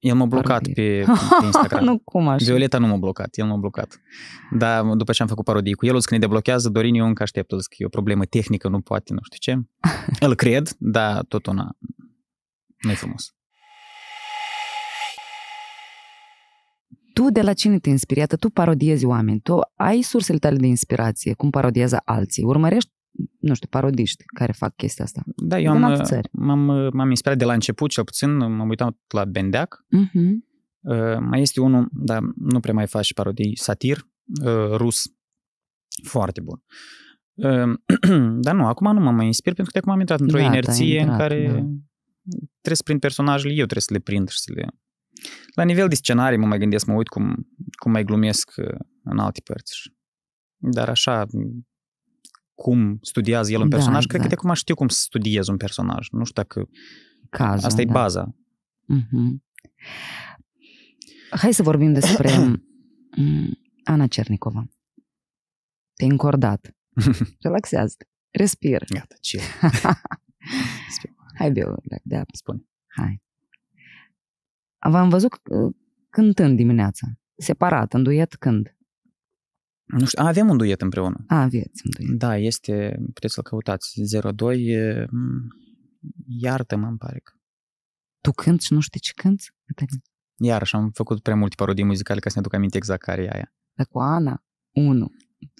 el m-a blocat pe, pe Instagram. nu, cum așa? Violeta nu m-a blocat, el m-a blocat. Dar după ce am făcut parodii cu el, o zic, ne deblochează, Dorin, eu încă aștept, o zic, e o problemă tehnică, nu poate, nu știu ce. Îl cred, dar tot una, nu e frumos. Tu de la cine te inspiri? Atât tu parodiezi oameni, tu ai sursele tale de inspirație, cum parodiază alții, urmărești nu știu, parodiști care fac chestia asta. Da, eu am, m-am, m-am inspirat de la început, cel puțin, m-am uitat la Bendeac. Uh-huh. Uh, mai este unul, dar nu prea mai faci parodii, satir, uh, rus. Foarte bun. Uh, dar nu, acum nu mă mai inspir pentru că acum am intrat într-o da, inerție intrat, în care da. trebuie să prind personajele, eu trebuie să le prind și să le... La nivel de scenarii mă mai gândesc, mă uit cum, cum mai glumesc uh, în alte părți. Dar așa, cum studiază el un da, personaj, da, cred exact. că de exact. acum știu cum să studiez un personaj. Nu știu dacă... Cazul, Asta da. e baza. Mm-hmm. Hai să vorbim despre mm, Ana Cernicova. Te-ai încordat. relaxează respir. Gata, chill. Hai, Bill, de Spune. Hai. V-am văzut uh, cântând dimineața. Separat, în duet, când? Nu știu, avem un duet împreună. A, aveți un duet. Da, este, puteți să-l căutați, 02, iartă-mă, îmi pare că. Tu cânti și nu știi ce cânti? Iarăși am făcut prea multe parodii muzicale ca să ne aduc aminte exact care e aia. Dar cu Ana, 1.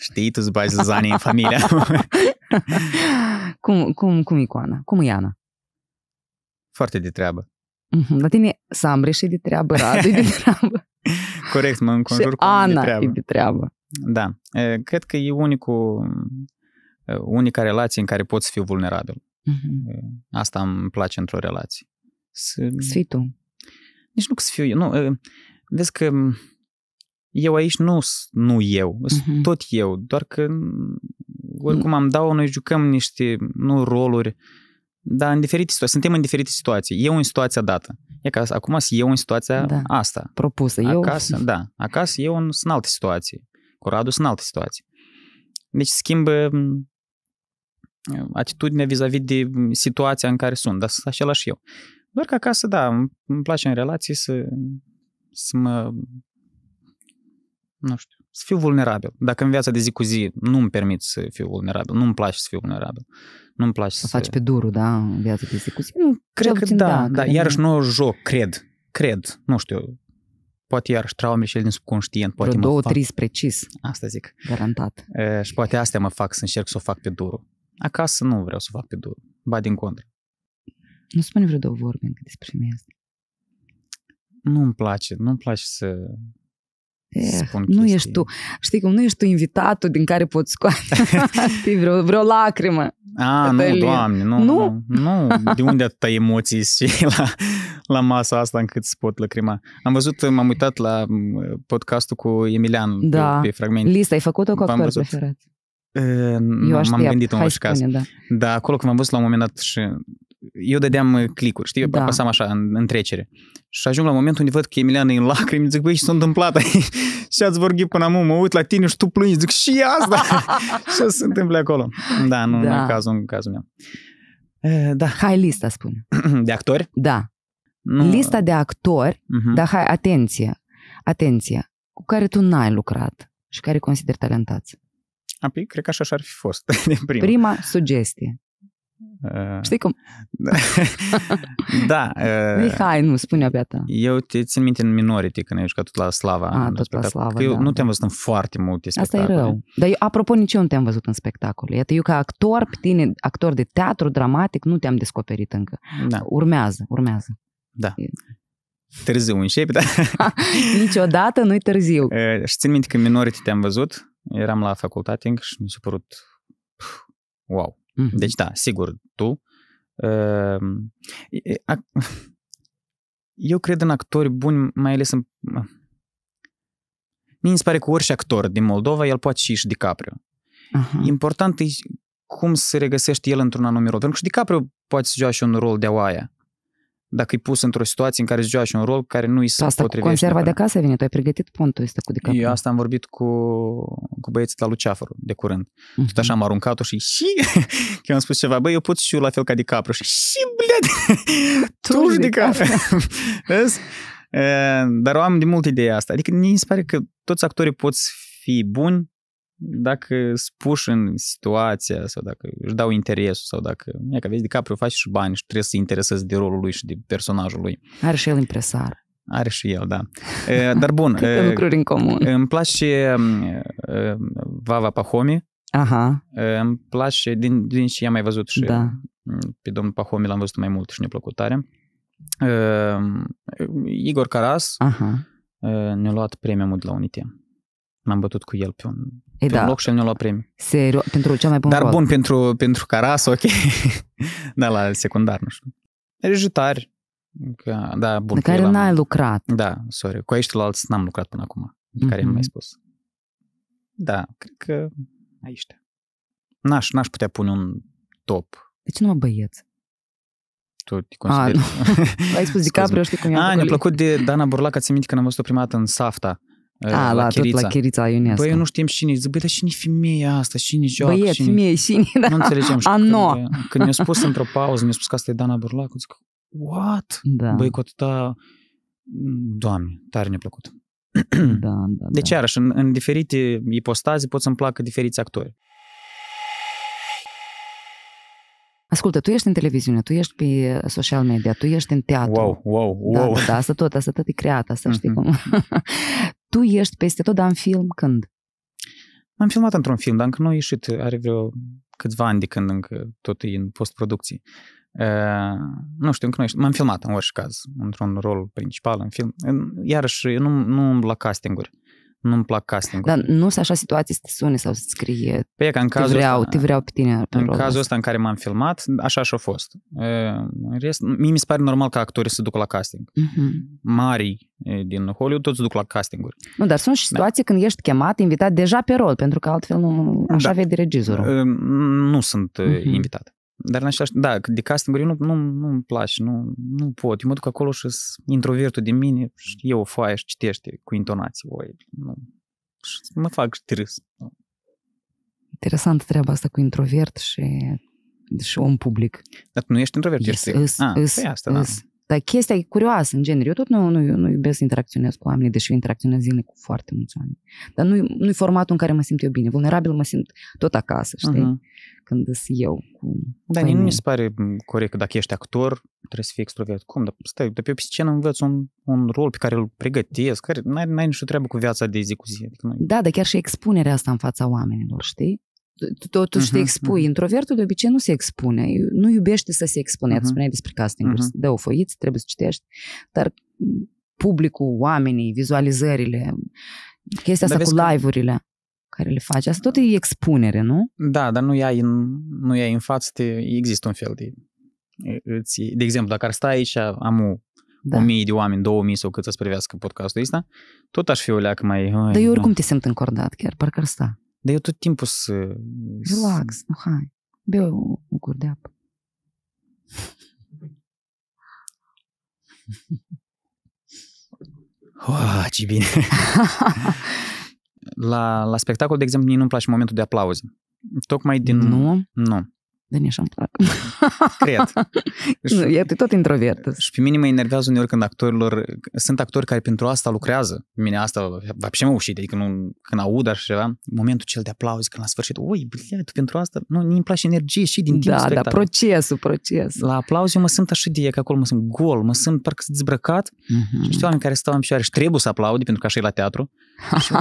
Știi, tu zbați zanii în familia. cum, cum, cum e cu Ana? Cum e Ana? Foarte de treabă. La mhm, tine Sambre și de treabă, Radu de treabă. Corect, mă înconjur cu Ana de treabă. e de treabă. Da. Cred că e unicul, unica relație în care poți fi vulnerabil. Uh-huh. Asta îmi place într-o relație. Să... să fii tu. Nici nu că să fiu eu. Nu, vezi că eu aici nu nu eu, uh-huh. tot eu, doar că oricum am dau, noi jucăm niște nu roluri, dar în diferite situații, suntem în diferite situații. Eu în situația dată. E ca acum sunt eu în situația da. asta. Propusă. Eu... Acasă, da. Acasă eu în, sunt în alte situații. Cu Radu sunt alte situații. Deci schimbă atitudinea vis-a-vis de situația în care sunt, dar sunt același eu. Doar că acasă, da, îmi place în relații să, să mă, nu știu, să fiu vulnerabil. Dacă în viața de zi cu zi nu-mi permit să fiu vulnerabil, nu-mi place să fiu vulnerabil, nu-mi place să... să... faci pe durul, da, în viața de zi cu zi? Nu, cred că da, da, da. Iarăși nu joc, cred, cred, nu știu, poate iarăși traumele cele din subconștient. Poate Vreo două, fac... trei precis. Asta zic. Garantat. E, și poate astea mă fac să încerc să o fac pe durul. Acasă nu vreau să o fac pe durul. Ba din contră. Nu spune vreo două vorbe încă despre mine asta. Nu mi place. Nu mi place să Eh, spun nu ești tu. Știi cum nu ești tu invitatul din care poți scoate vreo, vreo lacrimă. A, nu, doamne, nu, nu, nu, De unde atâta emoții și la la masa asta încât se pot lacrima. Am văzut, m-am uitat la podcastul cu Emilian da. pe, pe fragment. Lista, ai făcut-o cu actor preferat? Eu aș M-am gândit în orice caz. Da. Dar acolo când am văzut la un moment dat și eu dădeam uh, clicuri, știi, da. pasam așa în, în trecere. Și ajung la momentul unde văd că Emilian e în lacrimi, zic, băi, ce s-a întâmplat? și ați vorbit până acum, mă uit la tine și tu plângi, zic, și asta? ce se întâmplă acolo? Da, nu da. în cazul, în cazul meu. Da. Hai lista, spune. De actori? Da. Nu. Lista de actori, uh-huh. dar hai, atenție, atenție, cu care tu n-ai lucrat și care consider talentați. pe, păi, cred că așa ar fi fost prima. Prima sugestie. Uh, Știi cum? Da. da uh, eh, Mihai, păi, nu, spune abia ta. Eu te țin minte în Minority, când ai jucat tot la Slava. A, ah, tot la Slava, da, eu da. nu te-am da. văzut în foarte multe spectacole. Asta e rău. Dar eu, apropo, nici eu nu te-am văzut în spectacole. Iată, eu ca actor, pe tine, actor de teatru, dramatic, nu te-am descoperit încă. Da. Urmează, urmează. Da. Mm. Târziu începi, da? Niciodată nu-i târziu. E, și țin minte că Minority te-am văzut, eram la facultate încă și mi s-a părut wow. Mm-hmm. Deci da, sigur, tu. Ehm, eu cred în actori buni, mai ales în... Mie mi se pare că orice actor din Moldova, el poate și și DiCaprio. Uh-huh. Important e cum se regăsește el într-un anumit rol. Pentru că și DiCaprio poate să joace un rol de oaia dacă e pus într-o situație în care îți joace un rol care nu îi se asta potrivește. Asta conserva de acasă vine, Tu ai pregătit pontul ăsta cu de cap. Eu asta am vorbit cu, cu băieții de la Luceafărul de curând. Uh-huh. Tot așa am aruncat-o și și eu am spus ceva, băi, eu pot și eu la fel ca de capră și și bled, tu de vezi? Dar am de mult ideea asta. Adică mi se pare că toți actorii pot fi buni dacă spuși în situația sau dacă își dau interesul sau dacă, e că vezi, capriu face și bani și trebuie să interesezi de rolul lui și de personajul lui. Are și el impresar. Are și el, da. Dar bun. Câte lucruri în comun. Îmi place mm, Vava Pahomi. Aha. Îmi place, din, din ce am mai văzut și da. Mm, pe domnul Pahomi l-am văzut mai mult și ne-a plăcut tare. Igor Caras Aha. ne-a luat premiul de la Unite. M-am bătut cu el pe un E pe da. loc și nu l-a primit. Serio? Pentru cea mai bună Dar rol. bun, pentru, pentru caras, ok. da, la secundar, nu știu. Regitari. Da, bun. De care n-ai lucrat. Da, sorry. Cu aici la alții n-am lucrat până acum. mm-hmm. care mhm. mi-ai spus. Da, cred că aici. N-aș, n-aș putea pune un top. De ce mă băieți? tu te ah, consideri... A, nu. ai spus DiCaprio, știi cum e. A, ne-a plăcut de Dana Burlac, ați minte n am văzut-o prima dată în Safta. A, la, la Tot la Chirița Ionescu. Băi, eu nu știm cine e. Băi, dar cine e femeia asta? Cine joacă? Băieți, cine... femeie, cine? Da. Nu înțelegem. A, când, când mi-a spus într-o pauză, mi-a spus că asta e Dana Burlacu, zic, what? Da. Băi, cu atâta... Doamne, tare neplăcut. da, da, deci, da. iarăși, în, în diferite ipostaze pot să-mi placă diferiți actori. Ascultă, tu ești în televiziune, tu ești pe uh, social media, tu ești în teatru. Wow, wow, da, wow. Da, da, da asta tot, asta tot e creat, asta mm-hmm. știi cum. tu ești peste tot, dar în film când? Am filmat într-un film, dar încă nu a ieșit, are vreo câțiva ani de când încă tot e în postproducție. Uh, nu știu, încă nu ești. M-am filmat în orice caz, într-un rol principal în film. Iarăși, eu nu, nu la castinguri nu-mi plac casting Dar nu sunt așa situații să te sune sau să-ți scrie păi e ca în cazul te, vreau, ăsta, te vreau pe tine. Pe în cazul ăsta. în care m-am filmat, așa și-a fost. În rest, mie mi se pare normal ca actorii să ducă la casting. Uh-huh. Mhm. Mari din Hollywood toți duc la castinguri. Nu, dar sunt și da. situații da. când ești chemat, invitat deja pe rol, pentru că altfel nu da. așa da. vede regizorul. Nu sunt uh-huh. invitat. Dar în același da, de casting nu, nu, nu-mi place, nu, nu pot. Eu mă duc acolo și introvertul din mine și eu o foaie și citește cu intonații. Oi, nu. Și mă fac târâs. Interesantă treaba asta cu introvert și, și om public. Dar tu nu ești introvert, ești... Is, is, ah, is, păi asta, is, da. Dar chestia e curioasă, în genere. eu tot nu, nu, nu iubesc să interacționez cu oameni, deși eu interacționez zilnic cu foarte mulți oameni. Dar nu, nu-i formatul în care mă simt eu bine. Vulnerabil mă simt tot acasă, știi? Uh-huh. Când sunt eu. Cu Dar nu mi se pare corect că dacă ești actor, trebuie să fii extrovert. Cum? Dar stai, de pe scenă înveți un, un rol pe care îl pregătesc, care n-ai, n-ai nicio treabă cu viața de zi cu zi. Adică Da, dar chiar și expunerea asta în fața oamenilor, știi? totuși uh-huh, te expui. Uh-huh. Introvertul de obicei nu se expune, nu iubește să se expune. Uh-huh. Spuneai despre casting uh-huh. dă o foiță, trebuie să citești, dar publicul, oamenii, vizualizările, chestia dar asta cu live-urile că... care le faci, asta tot e expunere, nu? Da, dar nu ai în, nu ai în față, te, există un fel de... Îți, de exemplu, dacă ar sta aici, am o da. o mie de oameni, două mii sau cât să-ți privească podcastul ăsta, tot aș fi o leacă mai... Dar eu oricum te simt încordat chiar, parcă ar sta. Dar eu tot timpul să... Relax, nu hai. Beu un gur de apă. oh, ce bine! la, la spectacol, de exemplu, mie nu-mi place momentul de aplauze. Tocmai din... Nu? Nu. Dar nici nu-mi plac. Cred. Deci nu, e tot introvert. Și pe mine mă enervează uneori când actorilor, sunt actori care pentru asta lucrează. Pe mine asta, va și mă ușit, adică nu, când aud așa ceva, momentul cel de aplauz, când la sfârșit, ui, bine, tu pentru asta, nu, îmi place energie și din timpul Da, spectacol. da, procesul, procesul. La aplauz, eu mă simt așa de, că acolo mă simt gol, mă simt parcă dezbrăcat. Mhm. Și știu oameni care stau în picioare și trebuie să aplaude, pentru că așa e la teatru. și eu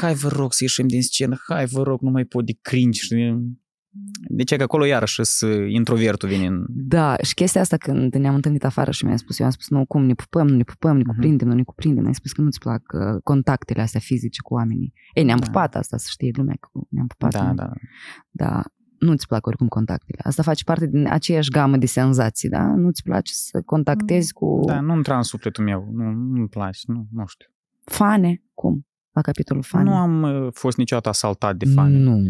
hai vă rog să ieșim din scenă, hai vă rog, nu mai pot de cringe. Deci că acolo iarăși introvertul vine în... Da, și chestia asta când ne-am întâlnit afară și mi-a spus, eu am spus, nu, cum, ne pupăm, nu ne pupăm, ne mhm. cuprindem, nu ne cuprindem. Mi-a spus că nu-ți plac uh, contactele astea fizice cu oamenii. Ei, ne-am da. pupat asta, să știe lumea că ne-am pupat. Da, da. Da, nu-ți plac oricum contactele. Asta face parte din aceeași gamă de senzații, da? Nu-ți place să contactezi mm. cu... Da, nu-mi intra în sufletul meu, nu, nu-mi place, nu, nu știu. Fane, cum? La capitolul fane. Nu am uh, fost niciodată asaltat de fane. Nu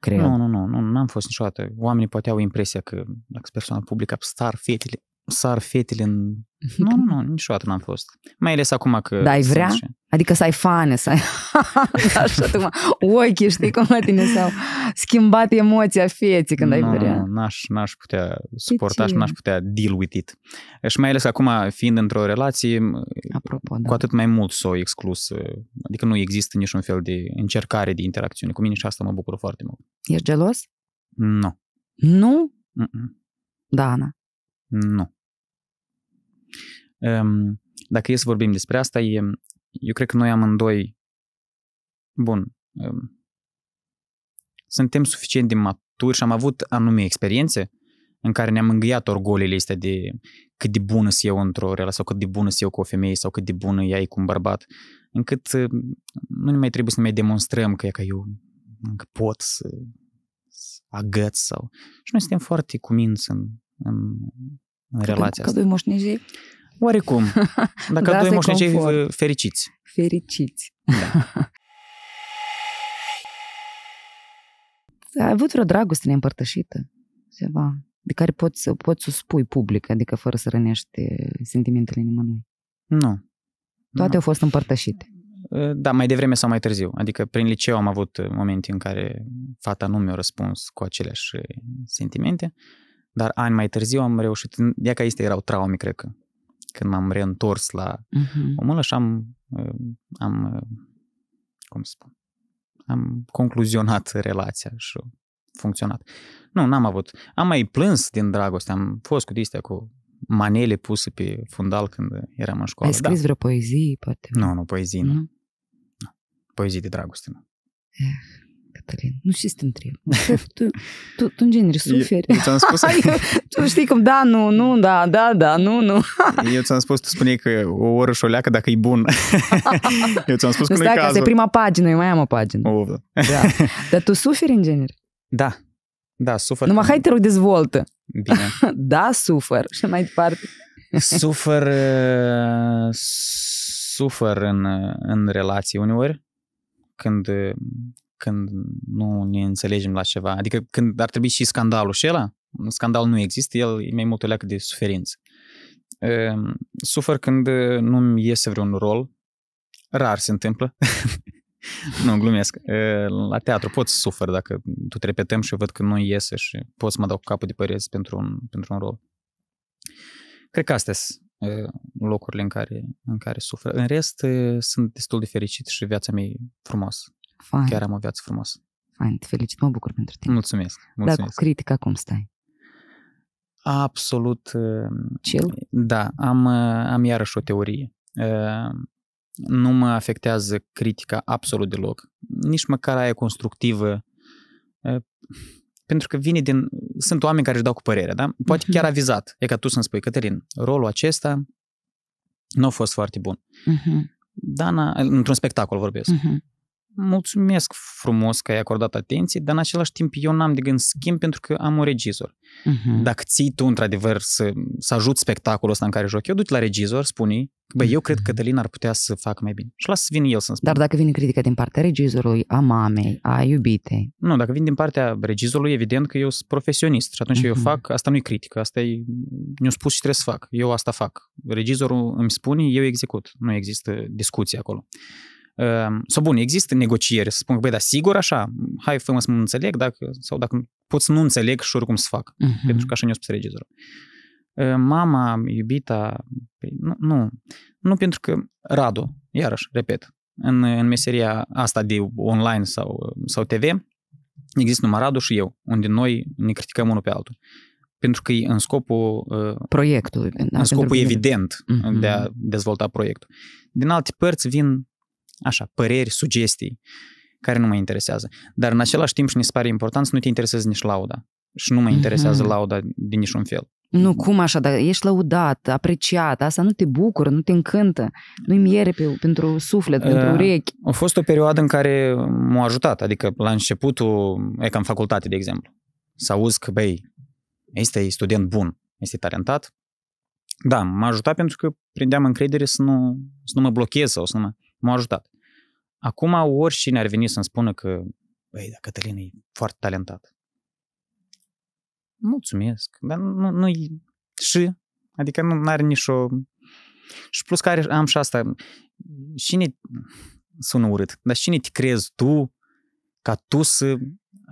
creier. Nu, nu, nu, nu, n-am fost niciodată. Oamenii poate au impresia că dacă sunt persoană publică, star fetele sar fetele în... Nu, mhm. nu, nu, niciodată n-am fost. Mai ales acum că... Da, ai vrea? Și... Adică să ai fane, să ai... Așa, tu ochii, știi cum la tine s-au schimbat emoția feții când ai vrea. Nu, n-aș, n-aș putea suporta și n-aș putea deal with it. Și mai ales acum, fiind într-o relație, Apropo, da. cu atât mai mult s-o exclus. Uh, adică nu există niciun fel de încercare de interacțiune cu mine și asta mă bucură foarte mult. Ești gelos? Nu. Nu? Mm-mm. Da, Ana. Nu. Ehm, dacă e să vorbim despre asta, e, eu cred că noi amândoi, bun, ehm, suntem suficient de maturi și am avut anume experiențe în care ne-am îngâiat orgolile astea de cât de bună sunt eu într-o relație sau cât de bună sunt eu cu o femeie sau cât de bună ea e cu un bărbat, încât ehm, nu ne mai trebuie să ne mai demonstrăm că e ca eu încă pot să, să agăț sau... Și noi suntem foarte cuminți în, în, în relația asta. Că Oarecum. Dacă doi moșnicei fericiți. Fericiți. Da. Ai avut vreo dragoste neîmpărtășită? Ceva de care poți, poți să spui public, adică fără să rănești uh, sentimentele nimănui? Nu. Toate nu. au fost împărtășite. Uh, da, mai devreme sau mai târziu. Adică prin liceu am avut uh, momente în care fata nu mi-a răspuns cu aceleași sentimente, dar ani mai târziu am reușit, ea ca este erau traumi, cred că, când m-am reîntors la uh-huh. Mm-hmm. omul și am, uh, am, uh, cum să spun, am concluzionat relația și funcționat. Nu, n-am avut. Am mai plâns din dragoste, am fost cu distea cu manele puse pe fundal când eram în școală. Ai scris da. vreo poezie, poate? Nu, nu, poezie, nu. nu. Poezii de dragoste, nu. Eh. Cătălin, nu știu să te întreb. Tu, tu, tu în genere suferi. Eu, eu ți-am spus. tu știi cum, da, nu, nu, da, da, da, nu, nu. eu ți-am spus, tu spuneai că o oră și o leacă dacă e bun. eu ți-am spus că nu i cazul. Asta e prima pagină, eu mai am o pagină. O, da. da. Dar tu suferi în genere? Da. Da, sufăr. Numai hai te rog, dezvoltă. Bine. da, sufăr și mai departe. sufăr, sufăr în, în relații uneori, când când nu ne înțelegem la ceva. Adică când ar trebui și scandalul și ăla, scandal nu există, el e mai mult o leacă de suferință. Ehm, sufăr când nu-mi iese vreun rol, rar se întâmplă, nu, glumesc. La teatru pot să sufăr dacă tot repetăm și văd că nu iese și pot să mă dau cu capul de păreți pentru un, pentru un rol. Cred că astea sunt locurile în care, în care sufăr. În rest, sunt destul de fericit și viața mea e frumoasă. Fine. Chiar am o viață frumoasă. Fain, te felicit, mă bucur pentru tine. Mulțumesc, mulțumesc. Dar cu critica cum stai? Absolut. Chill? Mm, da, am, am iarăși o teorie. Nu mă afectează critica absolut deloc. Nici măcar aia constructivă. Pentru că vine din... Sunt oameni care își dau cu părerea, da? Poate mhm. chiar avizat. E ca tu să-mi spui, Cătălin, rolul acesta nu a fost foarte bun. Uh-huh. Dana, într-un spectacol vorbesc. Uh-huh mulțumesc frumos că ai acordat atenție, dar în același timp eu n-am de gând schimb pentru că am un regizor. Uh-huh. Dacă ții tu, într-adevăr, să, să ajut spectacolul ăsta în care joc eu, du la regizor, spune bă, eu cred mhm. că Cătălin ar putea să facă mai bine. Și lasă să vină el să-mi spun. Dar dacă vine critică din partea regizorului, a mamei, a iubitei? Nu, dacă vine din partea regizorului, evident că eu sunt profesionist și atunci uh-huh. eu mhm. fac, asta nu e critică, asta e, mi-a spus și trebuie să fac, eu asta fac. Regizorul îmi spune, eu execut, nu există discuție acolo. Sau bun, există negocieri, să spun că, băi, da, sigur așa, hai, fă să mă înțeleg, dacă, sau dacă pot să nu înțeleg și oricum să fac, uh-huh. pentru că așa ne-o spus regizorul. Ă, mama, iubita, păi, nu, nu, nu pentru că Radu, iarăși, repet, în, în meseria asta de online sau, sau TV, există numai Radu și eu, unde noi ne criticăm unul pe altul. Pentru că e în scopul... Ă, Proiectului. Da, în scopul evident de a mhm. dezvolta proiectul. Din alte părți vin așa, păreri, sugestii care nu mă interesează. Dar în același timp și ne se pare important să nu te interesezi nici lauda. Și nu mă interesează mm-hmm. lauda din niciun fel. Nu, cum așa, dar ești laudat, apreciat, asta nu te bucură, nu te încântă, nu-i miere pe, pentru suflet, uh, pentru eh, urechi. A fost o perioadă în care m-a ajutat, adică la începutul, e ca în facultate, de exemplu, să auzi că, băi, este student bun, este talentat. Da, m-a ajutat pentru că prindeam încredere să nu, să nu mă blochez sau să nu mă M-a ajutat. Acum oricine ar veni să-mi spună că băi, da, Cătălin e foarte talentat. Mulțumesc, dar nu, nu și, adică nu are nicio... Și plus care am și asta, cine sună urât, dar cine te crezi tu ca tu să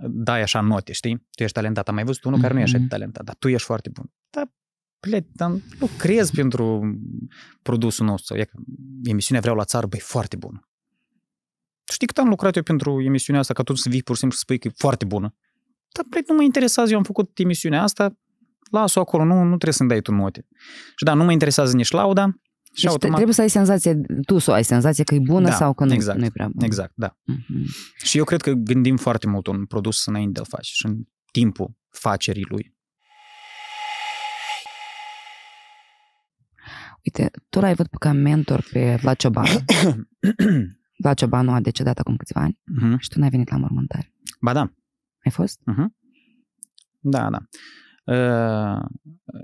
dai așa note, știi? Tu ești talentat. Am mai văzut unul mm-hmm. care nu e așa de mm-hmm. talentat, dar tu ești foarte bun. Plec, dar lucrez pentru produsul nostru. Ia, emisiunea Vreau la țară, băi, foarte bună. Știi cât am lucrat eu pentru emisiunea asta, ca tu să vii pur și simplu să spui că e foarte bună. Dar, plec, nu mă interesează, eu am făcut emisiunea asta, las-o acolo, nu, nu trebuie să-mi dai tu note. Și da, nu mă interesează nici lauda. Și deci automat... trebuie să ai senzație, tu să ai senzație că e bună da, sau că nu, exact, nu e prea bună. Exact, da. Uh-huh. Și eu cred că gândim foarte mult un produs înainte de-l faci și în timpul facerii lui. Uite, tu l-ai văzut ca mentor pe Vlad Ciobanu. Vlad Ciobanu a decedat acum câțiva ani uh-huh. și tu n-ai venit la mormântare. Ba da. Ai fost? Uh-huh. Da, da. Uh,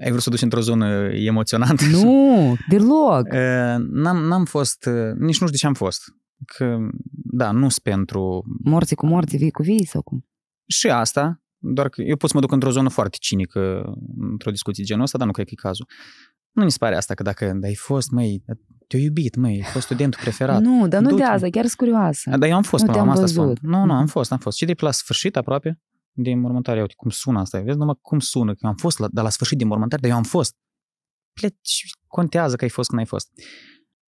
ai vrut să duci într-o zonă emoționantă? Nu, deloc! Uh, n-am, n-am fost, uh, nici nu știu de ce am fost. Că, da, nu sunt pentru... Morții cu morții, vii cu vii sau cum? Și asta, doar că eu pot să mă duc într-o zonă foarte cinică într-o discuție genul ăsta, dar nu cred că e cazul. Nu mi se pare asta că dacă ai fost, măi, te ai iubit, măi, ai fost studentul preferat. Nu, dar nu te de azi, chiar sunt curioasă. Dar eu am fost, nu până am asta spun. Nu, nu, am fost, am fost. Și de la sfârșit aproape, de mormântare, uite cum sună asta, vezi numai cum sună, că eu am fost, la, dar la sfârșit de mormântare, dar eu am fost. Pleci, contează că ai fost când ai fost.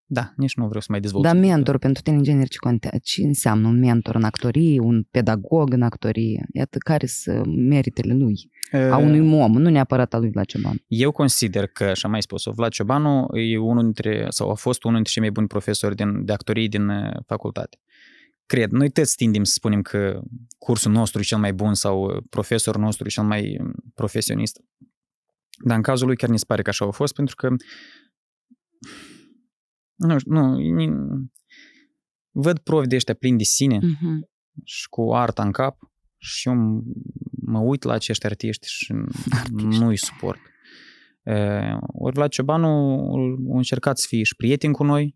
Da, nici nu vreau să mai dezvolt. Dar mentor pentru tine, inginer, ce, contează? ce înseamnă un mentor în actorie, un pedagog în actorie? Iată, care sunt meritele lui, ă, a unui om, nu neapărat a lui Vlad Ciobanu? Eu consider că, și am mai spus Vlad Ciobanu e unul dintre, sau a fost unul dintre cei mai buni profesori din, de actorie din ă, facultate. Cred, noi toți tindem să spunem că cursul nostru e cel mai bun sau ă, profesorul nostru e cel mai profesionist. Dar în cazul lui chiar ne pare că așa a fost, pentru că nu știu, nu, văd profi de ăștia plini de sine uh-huh. și cu arta în cap și eu mă uit la acești artiști și artiști. nu-i suport. Uh, ori Vlad Ciobanu a încercat să fie și prieten cu noi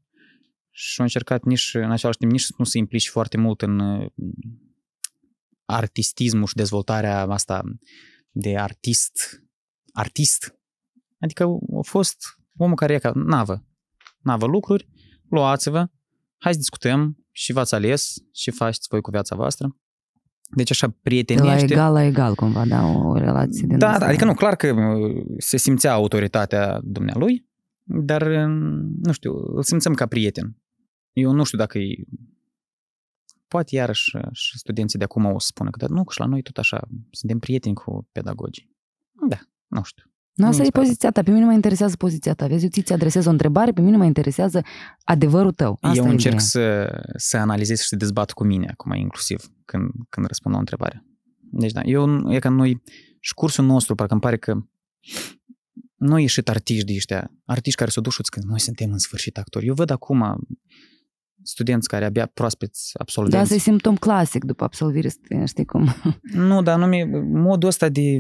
și a încercat nici, în același timp nici să nu se implici foarte mult în artistismul și dezvoltarea asta de artist, artist. Adică a fost omul care e ca navă n-avă lucruri, luați-vă, hai să discutăm și v-ați ales și faceți voi cu viața voastră. Deci așa prietenește. la egal la egal cumva, da, o relație din Da, asta. Da, adică nu, clar că uh, se simțea autoritatea dumnealui, dar, uh, nu știu, îl simțăm ca prieten. Eu nu știu dacă e... Poate iarăși uh, și studenții de acum o să spună că, nu, că și la noi tot așa, suntem prieteni cu pedagogii. Da, nu știu. Nu, asta nu e poziția ta. Pe mine mă interesează poziția ta. Vezi, eu ți adresez o întrebare, pe mine mă interesează adevărul tău. Asta eu încerc să, să analizez și să dezbat cu mine acum, inclusiv, când, când răspund la o întrebare. Deci, da, eu, e ca noi, și cursul nostru, parcă îmi pare că nu ieșit artiști de ăștia, artiști care s-au dus când noi suntem în sfârșit actori. Eu văd acum studenți care abia proaspeți absolvenți. Da, asta e simptom clasic după absolvire, știi cum. Nu, dar anume modul ăsta de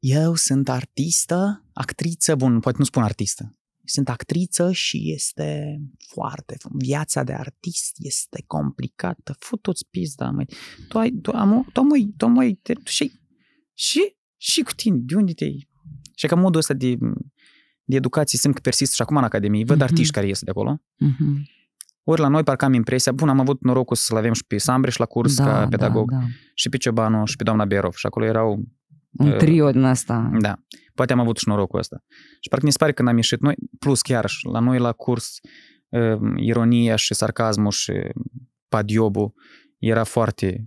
eu sunt artistă, actriță, bun, poate nu spun artistă, sunt actriță și este foarte... Viața de artist este complicată. Futu-ți pizda, măi. Tu ai... Tu, am, tu măi, tu măi, te, și, și, și cu tine, de unde te Și că modul ăsta de, de educație simt că persist și acum în Academie. Văd uh-huh. artiști care ies de acolo. Uh-huh. Ori la noi parcă am impresia, bun, am avut norocul să-l avem și pe și la curs da, ca da, pedagog da, da. și pe Ciobanu și pe doamna Berov și acolo erau un ă, trio din asta. Da. Poate am avut și norocul ăsta. Și parcă mi se pare că n-am ieșit noi, plus chiar și la noi la curs, ă, ironia și sarcasmul și padiobul era foarte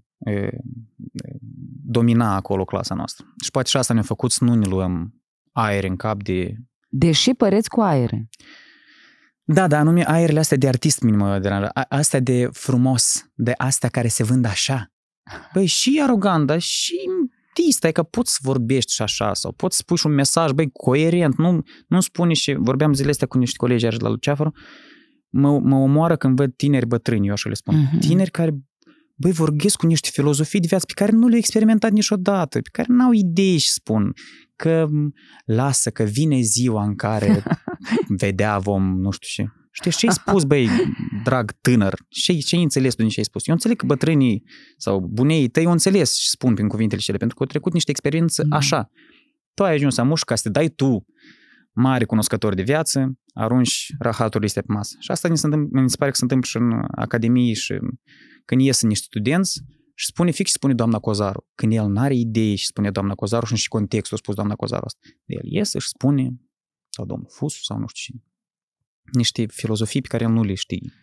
domina acolo clasa noastră. Și poate și asta ne-a făcut să nu ne luăm aer în cap de... Deși păreți cu aer. Da, da, anume aerele astea de artist minim, astea de frumos, de astea care se vând așa. Păi și arogant, dar și artist, ai că poți să vorbești și așa, sau poți să pui și un mesaj, băi, coerent, nu, nu spune și, vorbeam zilele astea cu niște colegi aici la Luceafăr, mă, mă omoară când văd tineri bătrâni, eu așa le spun, uh-huh. tineri care băi, vorbesc cu niște filozofii de viață pe care nu le-au experimentat niciodată, pe care n-au idei și spun că lasă, că vine ziua în care vedea vom, nu știu ce. Știi, ce-ai spus, băi, drag tânăr? Ce-ai, ce înțeles din ce ai spus? Eu înțeleg că bătrânii sau bunei tăi au înțeles și spun prin cuvintele cele, pentru că au trecut niște experiențe mm. așa. Tu ai ajuns amuș ca să te dai tu mare cunoscător de viață, arunci rahaturile este pe masă. Și asta ni se, întâmplă, mi se pare că se întâmplă și în academie și când ies niște studenți și spune fix și spune doamna Cozaru. Când el nu are idei și spune doamna Cozaru și în și contextul a spus doamna Cozaru asta. El iese și spune sau domnul fus sau nu știu cine niște filozofii pe care el nu le știe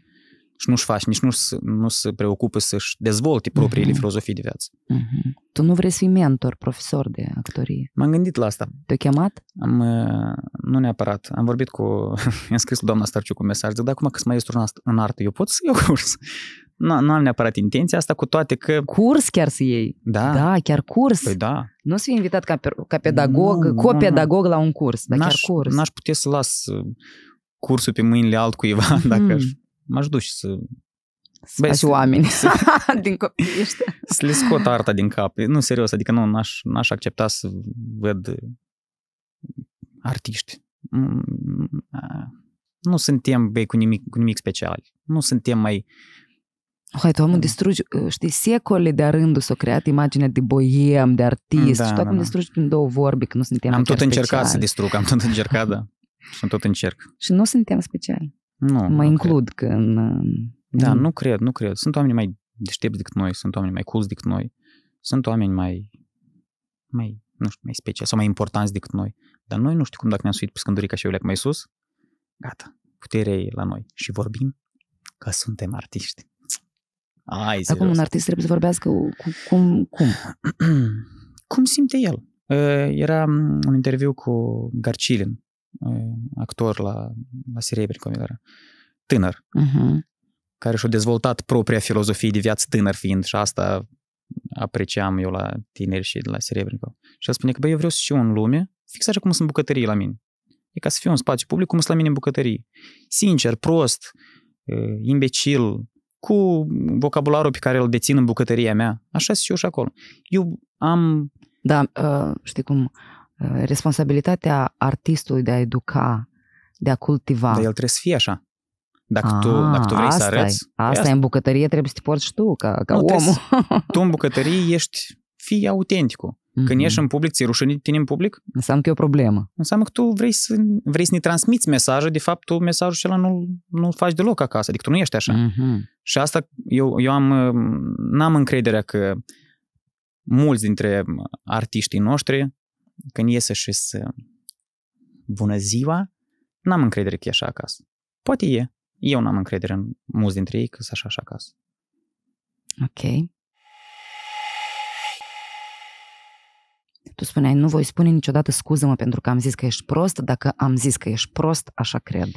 și nu-și faci, nici nu, nu se preocupă să-și dezvolte mhm. propriile uh-huh. filozofii de viață. Uh-huh. Tu nu vrei să fii mentor, profesor de actorie? M-am gândit la asta. Te-ai chemat? Am, uh, nu neapărat. Am vorbit cu, i-am scris lui doamna Starciu un mesaj, zic, da, acum că sunt maestru în artă, eu pot să iau curs? Nu, nu am neapărat intenția asta, cu toate că... Curs chiar să iei? Da. Da, chiar curs? Păi da. Nu să fii invitat ca, ca pedagog, nu, copedagog nu, la un curs, dar chiar curs. N-aș putea să las uh, cursul pe mâinile altcuiva, mm-hmm. dacă hmm. m-aș duce să... Să faci oameni să, din copii ăștia. Să le scot arta din cap. Nu, serios, adică nu, n-aș, n-aș accepta să văd artiști. Mm, mm, nu suntem, băi, cu nimic, cu nimic special. Nu suntem mai... Hai, tu omul mm. distrugi, știi, secole de-a rândul s-a creat imaginea de boiem, de artist da, și tu da, acum da. distrugi prin două vorbi că nu suntem Am tot încercat speciali. să distrug, am tot încercat, da. Și tot încerc. Și nu suntem speciali. Nu. Mă nu includ cred. că în... Da, în... Mm. nu cred, nu cred. Sunt oameni mai deștepți decât noi, sunt oameni mai culți decât noi, sunt oameni mai, mai nu știu, mai special sau mai importanți decât noi. Dar noi nu știu cum dacă ne-am suit pe scândurica și eu mai sus, gata, puterea e la noi. Și vorbim că suntem artiști. Ai, Acum un artist trebuie să vorbească cu, cum, cum? cum simte el. Ă, era un interviu cu Garcilin, actor la, la Serebrenko, era tânăr, uh-huh. care și-a dezvoltat propria filozofie de viață tânăr fiind și asta apreciam eu la tineri și la Serebrenko. Și el spune că, băi, eu vreau să și în lume, fix așa cum sunt bucătării la mine. E ca să fiu un spațiu public cum sunt la mine în bucătării. Sincer, prost, imbecil, cu vocabularul pe care îl dețin în bucătăria mea. Așa sunt și eu și acolo. Eu am... Da, uh, știi cum, Eh, responsabilitatea artistului de a educa, de a cultiva. Dar el trebuie să fie așa. Dacă, a, tu, ah, dacă tu vrei asta să arăți... E, asta, e în bucătărie, trebuie să te porți și tu, ca, ca nu, omul. Să, tu în bucătărie ești, fii autenticul. Mm-hmm. Când mhm. ești în public, ți-e rușine de tine în public? Înseamnă că e o problemă. Înseamnă că tu vrei să, vrei să ne transmiți mesaje, de fapt tu mesajul acela nu, nu-l faci deloc acasă, adică tu nu ești așa. Mm-hmm. Și asta, eu, eu am, n-am încrederea că mulți dintre artiștii noștri când iese și să uh, bună ziua, n-am încredere că e așa acasă. Poate e. Eu n-am încredere în mulți dintre ei că sunt așa așa acasă. Ok. Tu spuneai, nu voi spune niciodată scuză-mă pentru că am zis că ești prost, dacă am zis că ești prost, așa cred.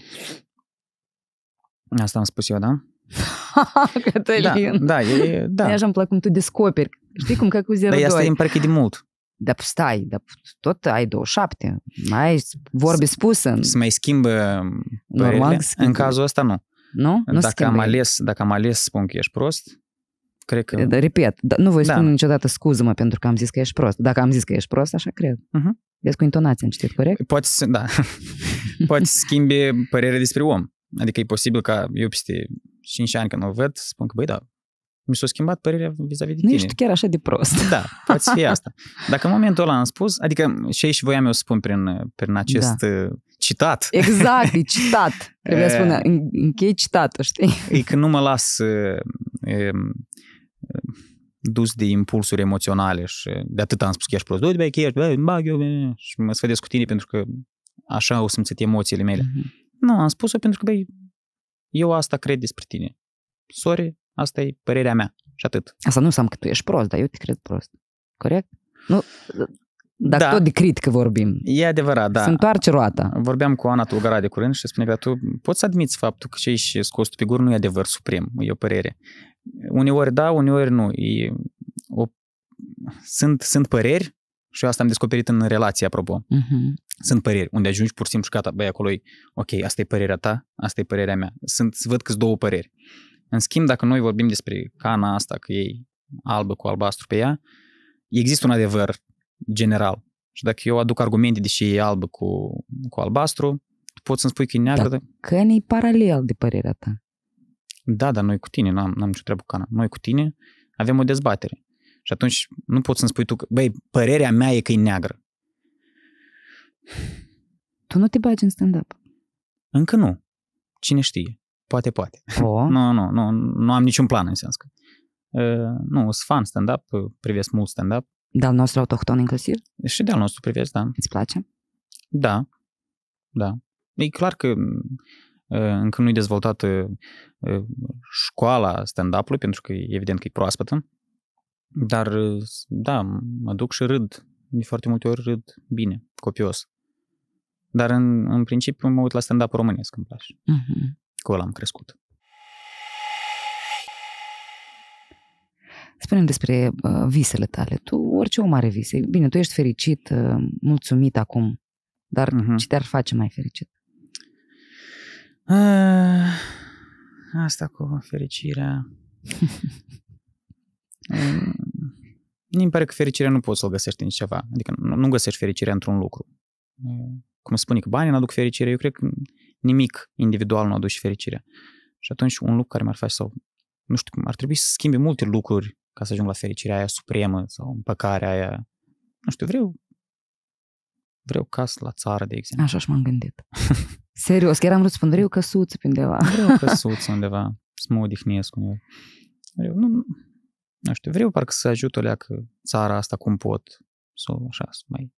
Asta am spus eu, da? Cătălin! Da, da, e, da. De așa îmi plac cum tu descoperi. Știi cum că cu 0 Dar asta e îmi parcă de mult. Dar stai, dar tot ai 27, mai ai vorbe spusă. Să mai schimbă Normal, schimbă. în cazul ăsta nu. Nu? nu dacă, schimbă. am ales, dacă am ales spun că ești prost, cred că... Repet, da, nu voi da. spune niciodată scuză-mă pentru că am zis că ești prost. Dacă am zis că ești prost, așa cred. Uh-huh. Vezi cu intonație, am citit corect? Păi poți, da. Poți schimbi părerea despre om. Adică e posibil ca eu peste 5 ani când o văd, spun că, băi, da, mi s-a schimbat părerea vis-a-vis de tine. Nu ești chiar așa de prost. Da, poate fi asta. Dacă în momentul ăla am spus, adică și aici voiam eu să spun prin, prin acest da. Uh, citat. Exact, e citat. trebuie să spun, închei citatul, știi? E că nu mă las uh, e, dus de impulsuri emoționale și de atât am spus că ești prost. Doi, băi, ești, băi, bag eu, bă, și mă sfădesc cu tine pentru că așa au simțit emoțiile mele. Mm-hmm. Nu, am spus-o pentru că, băi, eu asta cred despre tine. Sorry, Asta e părerea mea și atât. Asta nu înseamnă că tu ești prost, dar eu te cred prost. Corect? Nu, dacă da. tot de critică vorbim. E adevărat, da. Se întoarce roata. Vorbeam cu Ana Tulgara de curând și spune că tu poți să admiți faptul că ce ești scos tu pe gură nu e adevăr suprem, e o părere. Uneori da, uneori nu. E o... sunt, sunt păreri și eu asta am descoperit în relație, apropo. Uh-huh. Sunt păreri unde ajungi pur și simplu și gata, băi, acolo e, ok, asta e părerea ta, asta e părerea mea. Sunt, văd că două păreri. Uh, în schimb, dacă noi vorbim despre cana asta, că e albă cu albastru pe ea, există un adevăr general. Și dacă eu aduc argumente de ce e albă cu, cu albastru, poți să-mi spui că e neagră. Dar cana e paralel de părerea ta. Da, dar noi cu tine, n-am, n-am nicio treabă cu cana. Noi cu tine avem o dezbatere. Și atunci nu poți să-mi spui tu că, băi, părerea mea e că e neagră. Tu nu te bagi în stand-up? Încă nu. Cine știe? poate, poate. Oh. nu, nu, nu, nu am niciun plan în sens că... Uh, nu, sunt fan stand-up, privesc mult stand-up. De-al nostru autohton inclusiv? Și de-al nostru privesc, da. Îți place? Da, da. E clar că încă nu e dezvoltată școala stand-up-ului, pentru că evident că e proaspătă, dar da, mă duc și râd. De foarte multe ori râd bine, copios. Dar în, în principiu mă uit la stand-up românesc, îmi place. Uh-huh. Cu ăla am crescut. Spunem despre visele tale. Tu, orice o mare vise. Bine, tu ești fericit, ă, mulțumit acum, dar uh-huh. ce te-ar face mai fericit? Uh, asta cu fericirea. Mm, Mi pare că fericirea nu poți să l găsești în ceva. Adică nu, nu găsești fericirea într-un lucru. Mm, cum spune că banii nu aduc fericire, eu cred că Nimic individual nu aduce fericirea. Și atunci un lucru care m-ar face sau, nu știu cum, ar trebui să schimbi multe lucruri ca să ajung la fericirea aia supremă sau împăcarea aia. Nu știu, vreau vreau casă la țară, de exemplu. Așa și m-am gândit. Serios, chiar am vrut să spun, vreau căsuță pe undeva. vreau căsuță undeva, să mă odihnesc undeva. Vreau, nu, nu știu, vreau parcă să ajut o leacă țara asta cum pot, sau așa, să mai,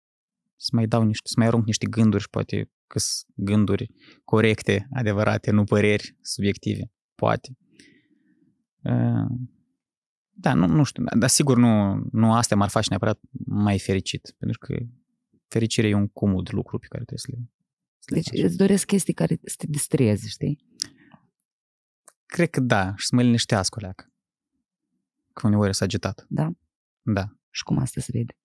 să mai dau niște, să mai arunc niște gânduri și poate că sunt gânduri corecte, adevărate, nu păreri subiective, poate. Ă, da, nu, nu știu, dar sigur nu, nu asta m-ar face neapărat mai fericit, pentru că fericirea e un cumul de lucru pe care trebuie să le, să Deci le îți doresc chestii care să te distrezi, știi? Cred că da, și să mă liniștească o leacă. Că uneori s-a agitat. Da? Da. Și cum asta se vede?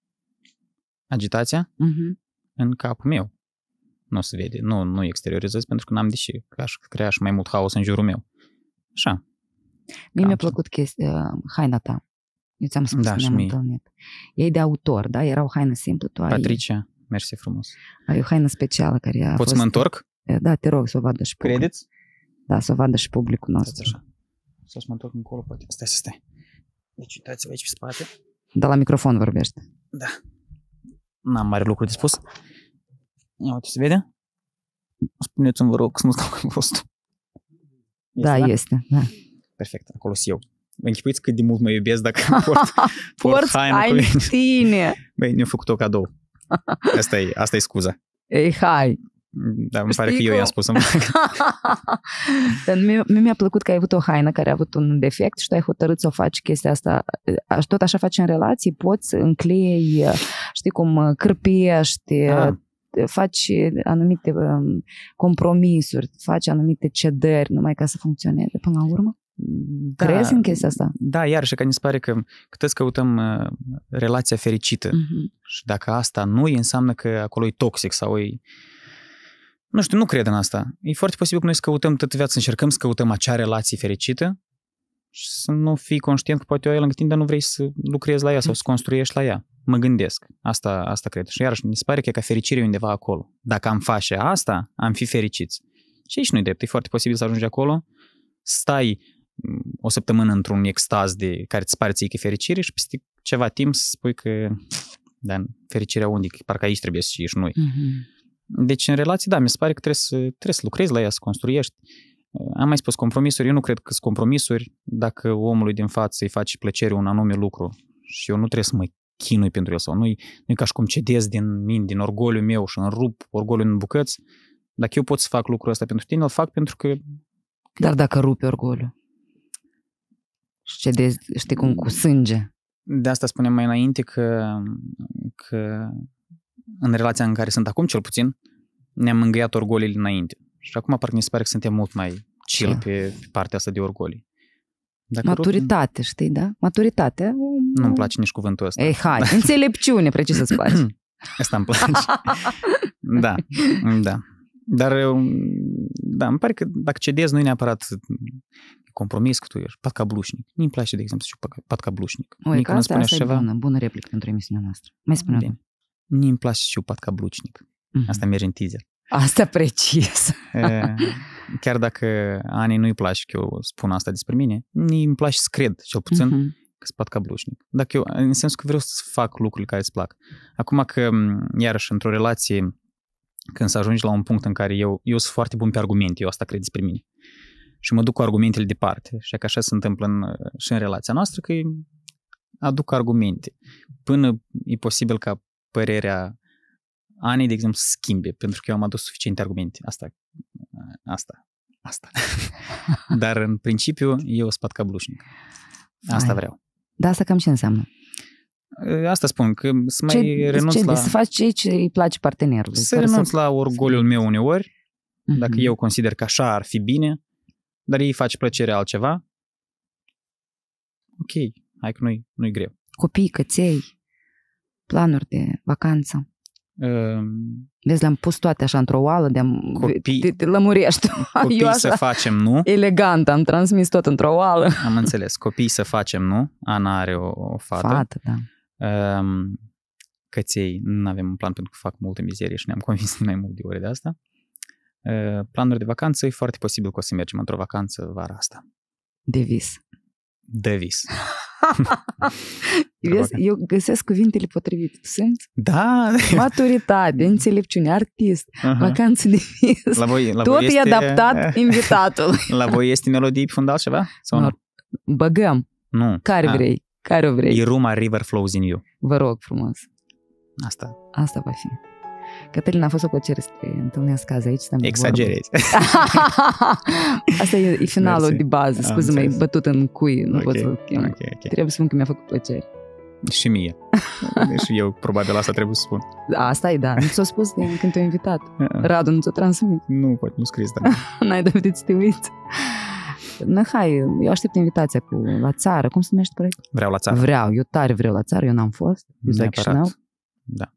Agitația? Uh-huh. În capul meu nu se vede, nu, nu exteriorizez pentru că n-am de ce, că aș crea și mai mult haos în jurul meu. Așa. Mie mi-a plăcut chestia, uh, haina ta. Eu ți-am spus da, că ne-am întâlnit. Ei de autor, da? Era o haină simplă, tu ai... Patricia, mersi frumos. Ai o haină specială care a Poți să mă întorc? Eh, da, te rog să o vadă și publicul. Credeți? Da, să o vadă și publicul nostru. Stai așa. Să mă întorc încolo, poate. Stai, stai, stai. Deci uitați-vă aici pe spate. Da, la microfon vorbește. Da. N-am mare lucru de spus. Uite, se vede? Spuneți-mi, vă rog, să nu stau cu prostul. Este, da, da, este. Da. Perfect, acolo sunt eu. Vă închipuiți cât de mult mă iubesc dacă port, port haină cu tine. Băi, ne-am făcut-o cadou. Asta e, asta e scuza. Ei, hai, da, îmi pare că, că eu i-am spus. Dar mie, mi-a plăcut că ai avut o haină care a avut un defect și tu ai hotărât să o faci chestia asta. Tot așa faci în relații, poți încleiei, știi cum, cârpiești, da faci anumite um, compromisuri, faci anumite cederi, numai ca să funcționeze până la urmă? Mm, da, Crezi în chestia asta? Da, iarăși, că ne se pare că să căutăm uh, relația fericită uh-huh. și dacă asta nu e, înseamnă că acolo e toxic sau e... Nu știu, nu cred în asta. E foarte posibil că noi să căutăm tot viața, încercăm să căutăm acea relație fericită și să nu fii conștient că poate o ai lângă tine, dar nu vrei să lucrezi la ea sau să construiești la ea. Mă gândesc. Asta, asta cred. Și iarăși, mi se pare că e ca fericirea undeva acolo. Dacă am face asta, am fi fericiți. Și aici nu-i drept. E foarte posibil să ajungi acolo, stai mm, o săptămână într-un extaz de care îți pare ție că e fericire și peste ceva timp să spui că da, fericirea unde, parcă aici trebuie să ieși noi. Mm-hmm. Deci în relații, da, mi se pare că trebuie să, trebuie să lucrezi la ea, să construiești. Am mai spus, compromisuri, eu nu cred că sunt compromisuri dacă omului din față îi face plăcere un anume lucru și eu nu trebuie să mă chinui pentru el sau nu-i, nu-i ca și cum cedez din mine, din orgoliul meu și îmi rup orgoliul în bucăți. Dacă eu pot să fac lucrul ăsta pentru tine, îl fac pentru că... Dar dacă rupi orgoliul și cedezi, știi cum, cu sânge. De asta spunem mai înainte că, că în relația în care sunt acum, cel puțin, ne-am îngăiat orgolile înainte. Și acum parcă mi se pare că suntem mult mai chill pe, pe partea asta de orgolii. Dacă Maturitate, rup... știi, da? Maturitate. Nu-mi mm, place nici cuvântul ăsta. Ei, hai, înțelepciune, precis să-ți place. Asta îmi place. da, da. Dar, um, da, îmi pare că dacă cedezi nu e neapărat compromis că tu ești patca blușnic. mi place, de exemplu, știu patca blușnic. Oi, că asta, asta e bună, bună replică pentru emisiunea noastră. Mai spune Bine. Nu-mi place să patca blușnic. Uh-huh. Mhm. Asta merge în teaser. Asta precis. Chiar dacă Ani nu-i place că eu spun asta despre mine, îmi place să cred, cel puțin, uh-huh. că sunt cablușnic. Dacă eu, în sensul că vreau să fac lucruri care îți plac. Acum că, iarăși, într-o relație, când să ajungi la un punct în care eu, eu sunt foarte bun pe argumente, eu asta cred despre mine. Și mă duc cu argumentele departe. Și că așa se întâmplă în, și în relația noastră, că aduc argumente. Până e posibil ca părerea Ani, de exemplu, schimbe, pentru că eu am adus suficiente argumente. Asta, ă, asta, asta. Dar, în principiu, eu spăt cablușnic. Asta Hai. vreau. Dar asta cam ce înseamnă? Ă, asta spun, că să mai ce, renunț ce, la... Să faci ce îi place partenerului. Să renunț să... la orgoliul meu uneori, uh-huh. dacă mhm. eu consider că așa ar fi bine, dar ei face plăcere altceva, ok, hai că nu-i, nu-i greu. Copii, căței, planuri de vacanță. Deci le-am pus toate așa într-o oală, de Copii, te, te lămurești. Copii așa, să facem, nu? Elegant, am transmis tot într-o oală. Am înțeles, copii să facem, nu? Ana are o, o fată. Fată, da. Um, ehm, căței, nu avem un plan pentru că fac multe mizerie și ne-am convins mai mult de ori de asta. Uh, planuri de vacanță, e foarte posibil că o să mergem într-o vacanță vara asta. De vis. De vis. Vezi, eu găsesc cuvintele potrivite, Sunt Da! Maturitate, mm. înțelepciune, artist, uh-huh. vacanță de vis. La voi, la Tot voi este... e adaptat invitatul. la voi este melodii pe fundal ceva? Sau nu? Băgăm. Nu. Care ah. vrei? Care o vrei? Iruma River Flows in You. Vă rog frumos. Asta. Asta va fi. Cătălina, a fost o plăcere să te întâlnească azi aici. Să Exagerezi. Asta e, e finalul Mersi. de bază, scuze-mă, e bătut în cui, nu okay. pot să... Okay, okay. Trebuie să spun că mi-a făcut plăcere. Și mie. și eu probabil asta trebuie să spun. Asta e, da. Nu ți-o spus de când te-ai invitat. Uh-uh. Radu, nu ți-o transmit. Nu poate nu scris, da. N-ai de să te uiți. Na, hai, eu aștept invitația cu la țară. Cum se numește proiect? Vreau la țară. Vreau, eu tare vreau la țară, eu n-am fost. Eu la Da.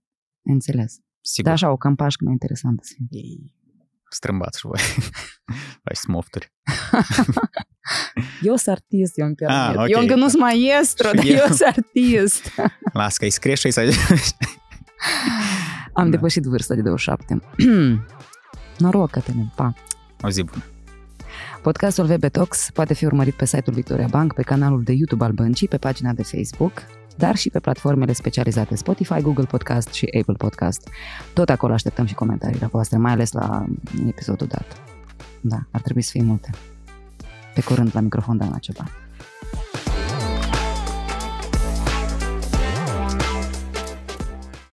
Înțeles. Sigur. Da, așa, o campașcă mai interesantă să Strâmbați și voi. Ai mofturi. eu sunt artist, eu îmi Ah, okay. Eu încă nu sunt maestru, dar eu, eu sunt artist. Las că-i scrie și să... Am da. depășit vârsta de 27. Noroc, Cătălin, pa! O zi bună! Podcastul VB Talks poate fi urmărit pe site-ul Victoria Bank, pe canalul de YouTube al băncii, pe pagina de Facebook, dar și pe platformele specializate Spotify, Google Podcast și Apple Podcast. Tot acolo așteptăm și comentariile voastre, mai ales la episodul dat. Da, ar trebui să fie multe. Pe curând la microfon, Dana ceva.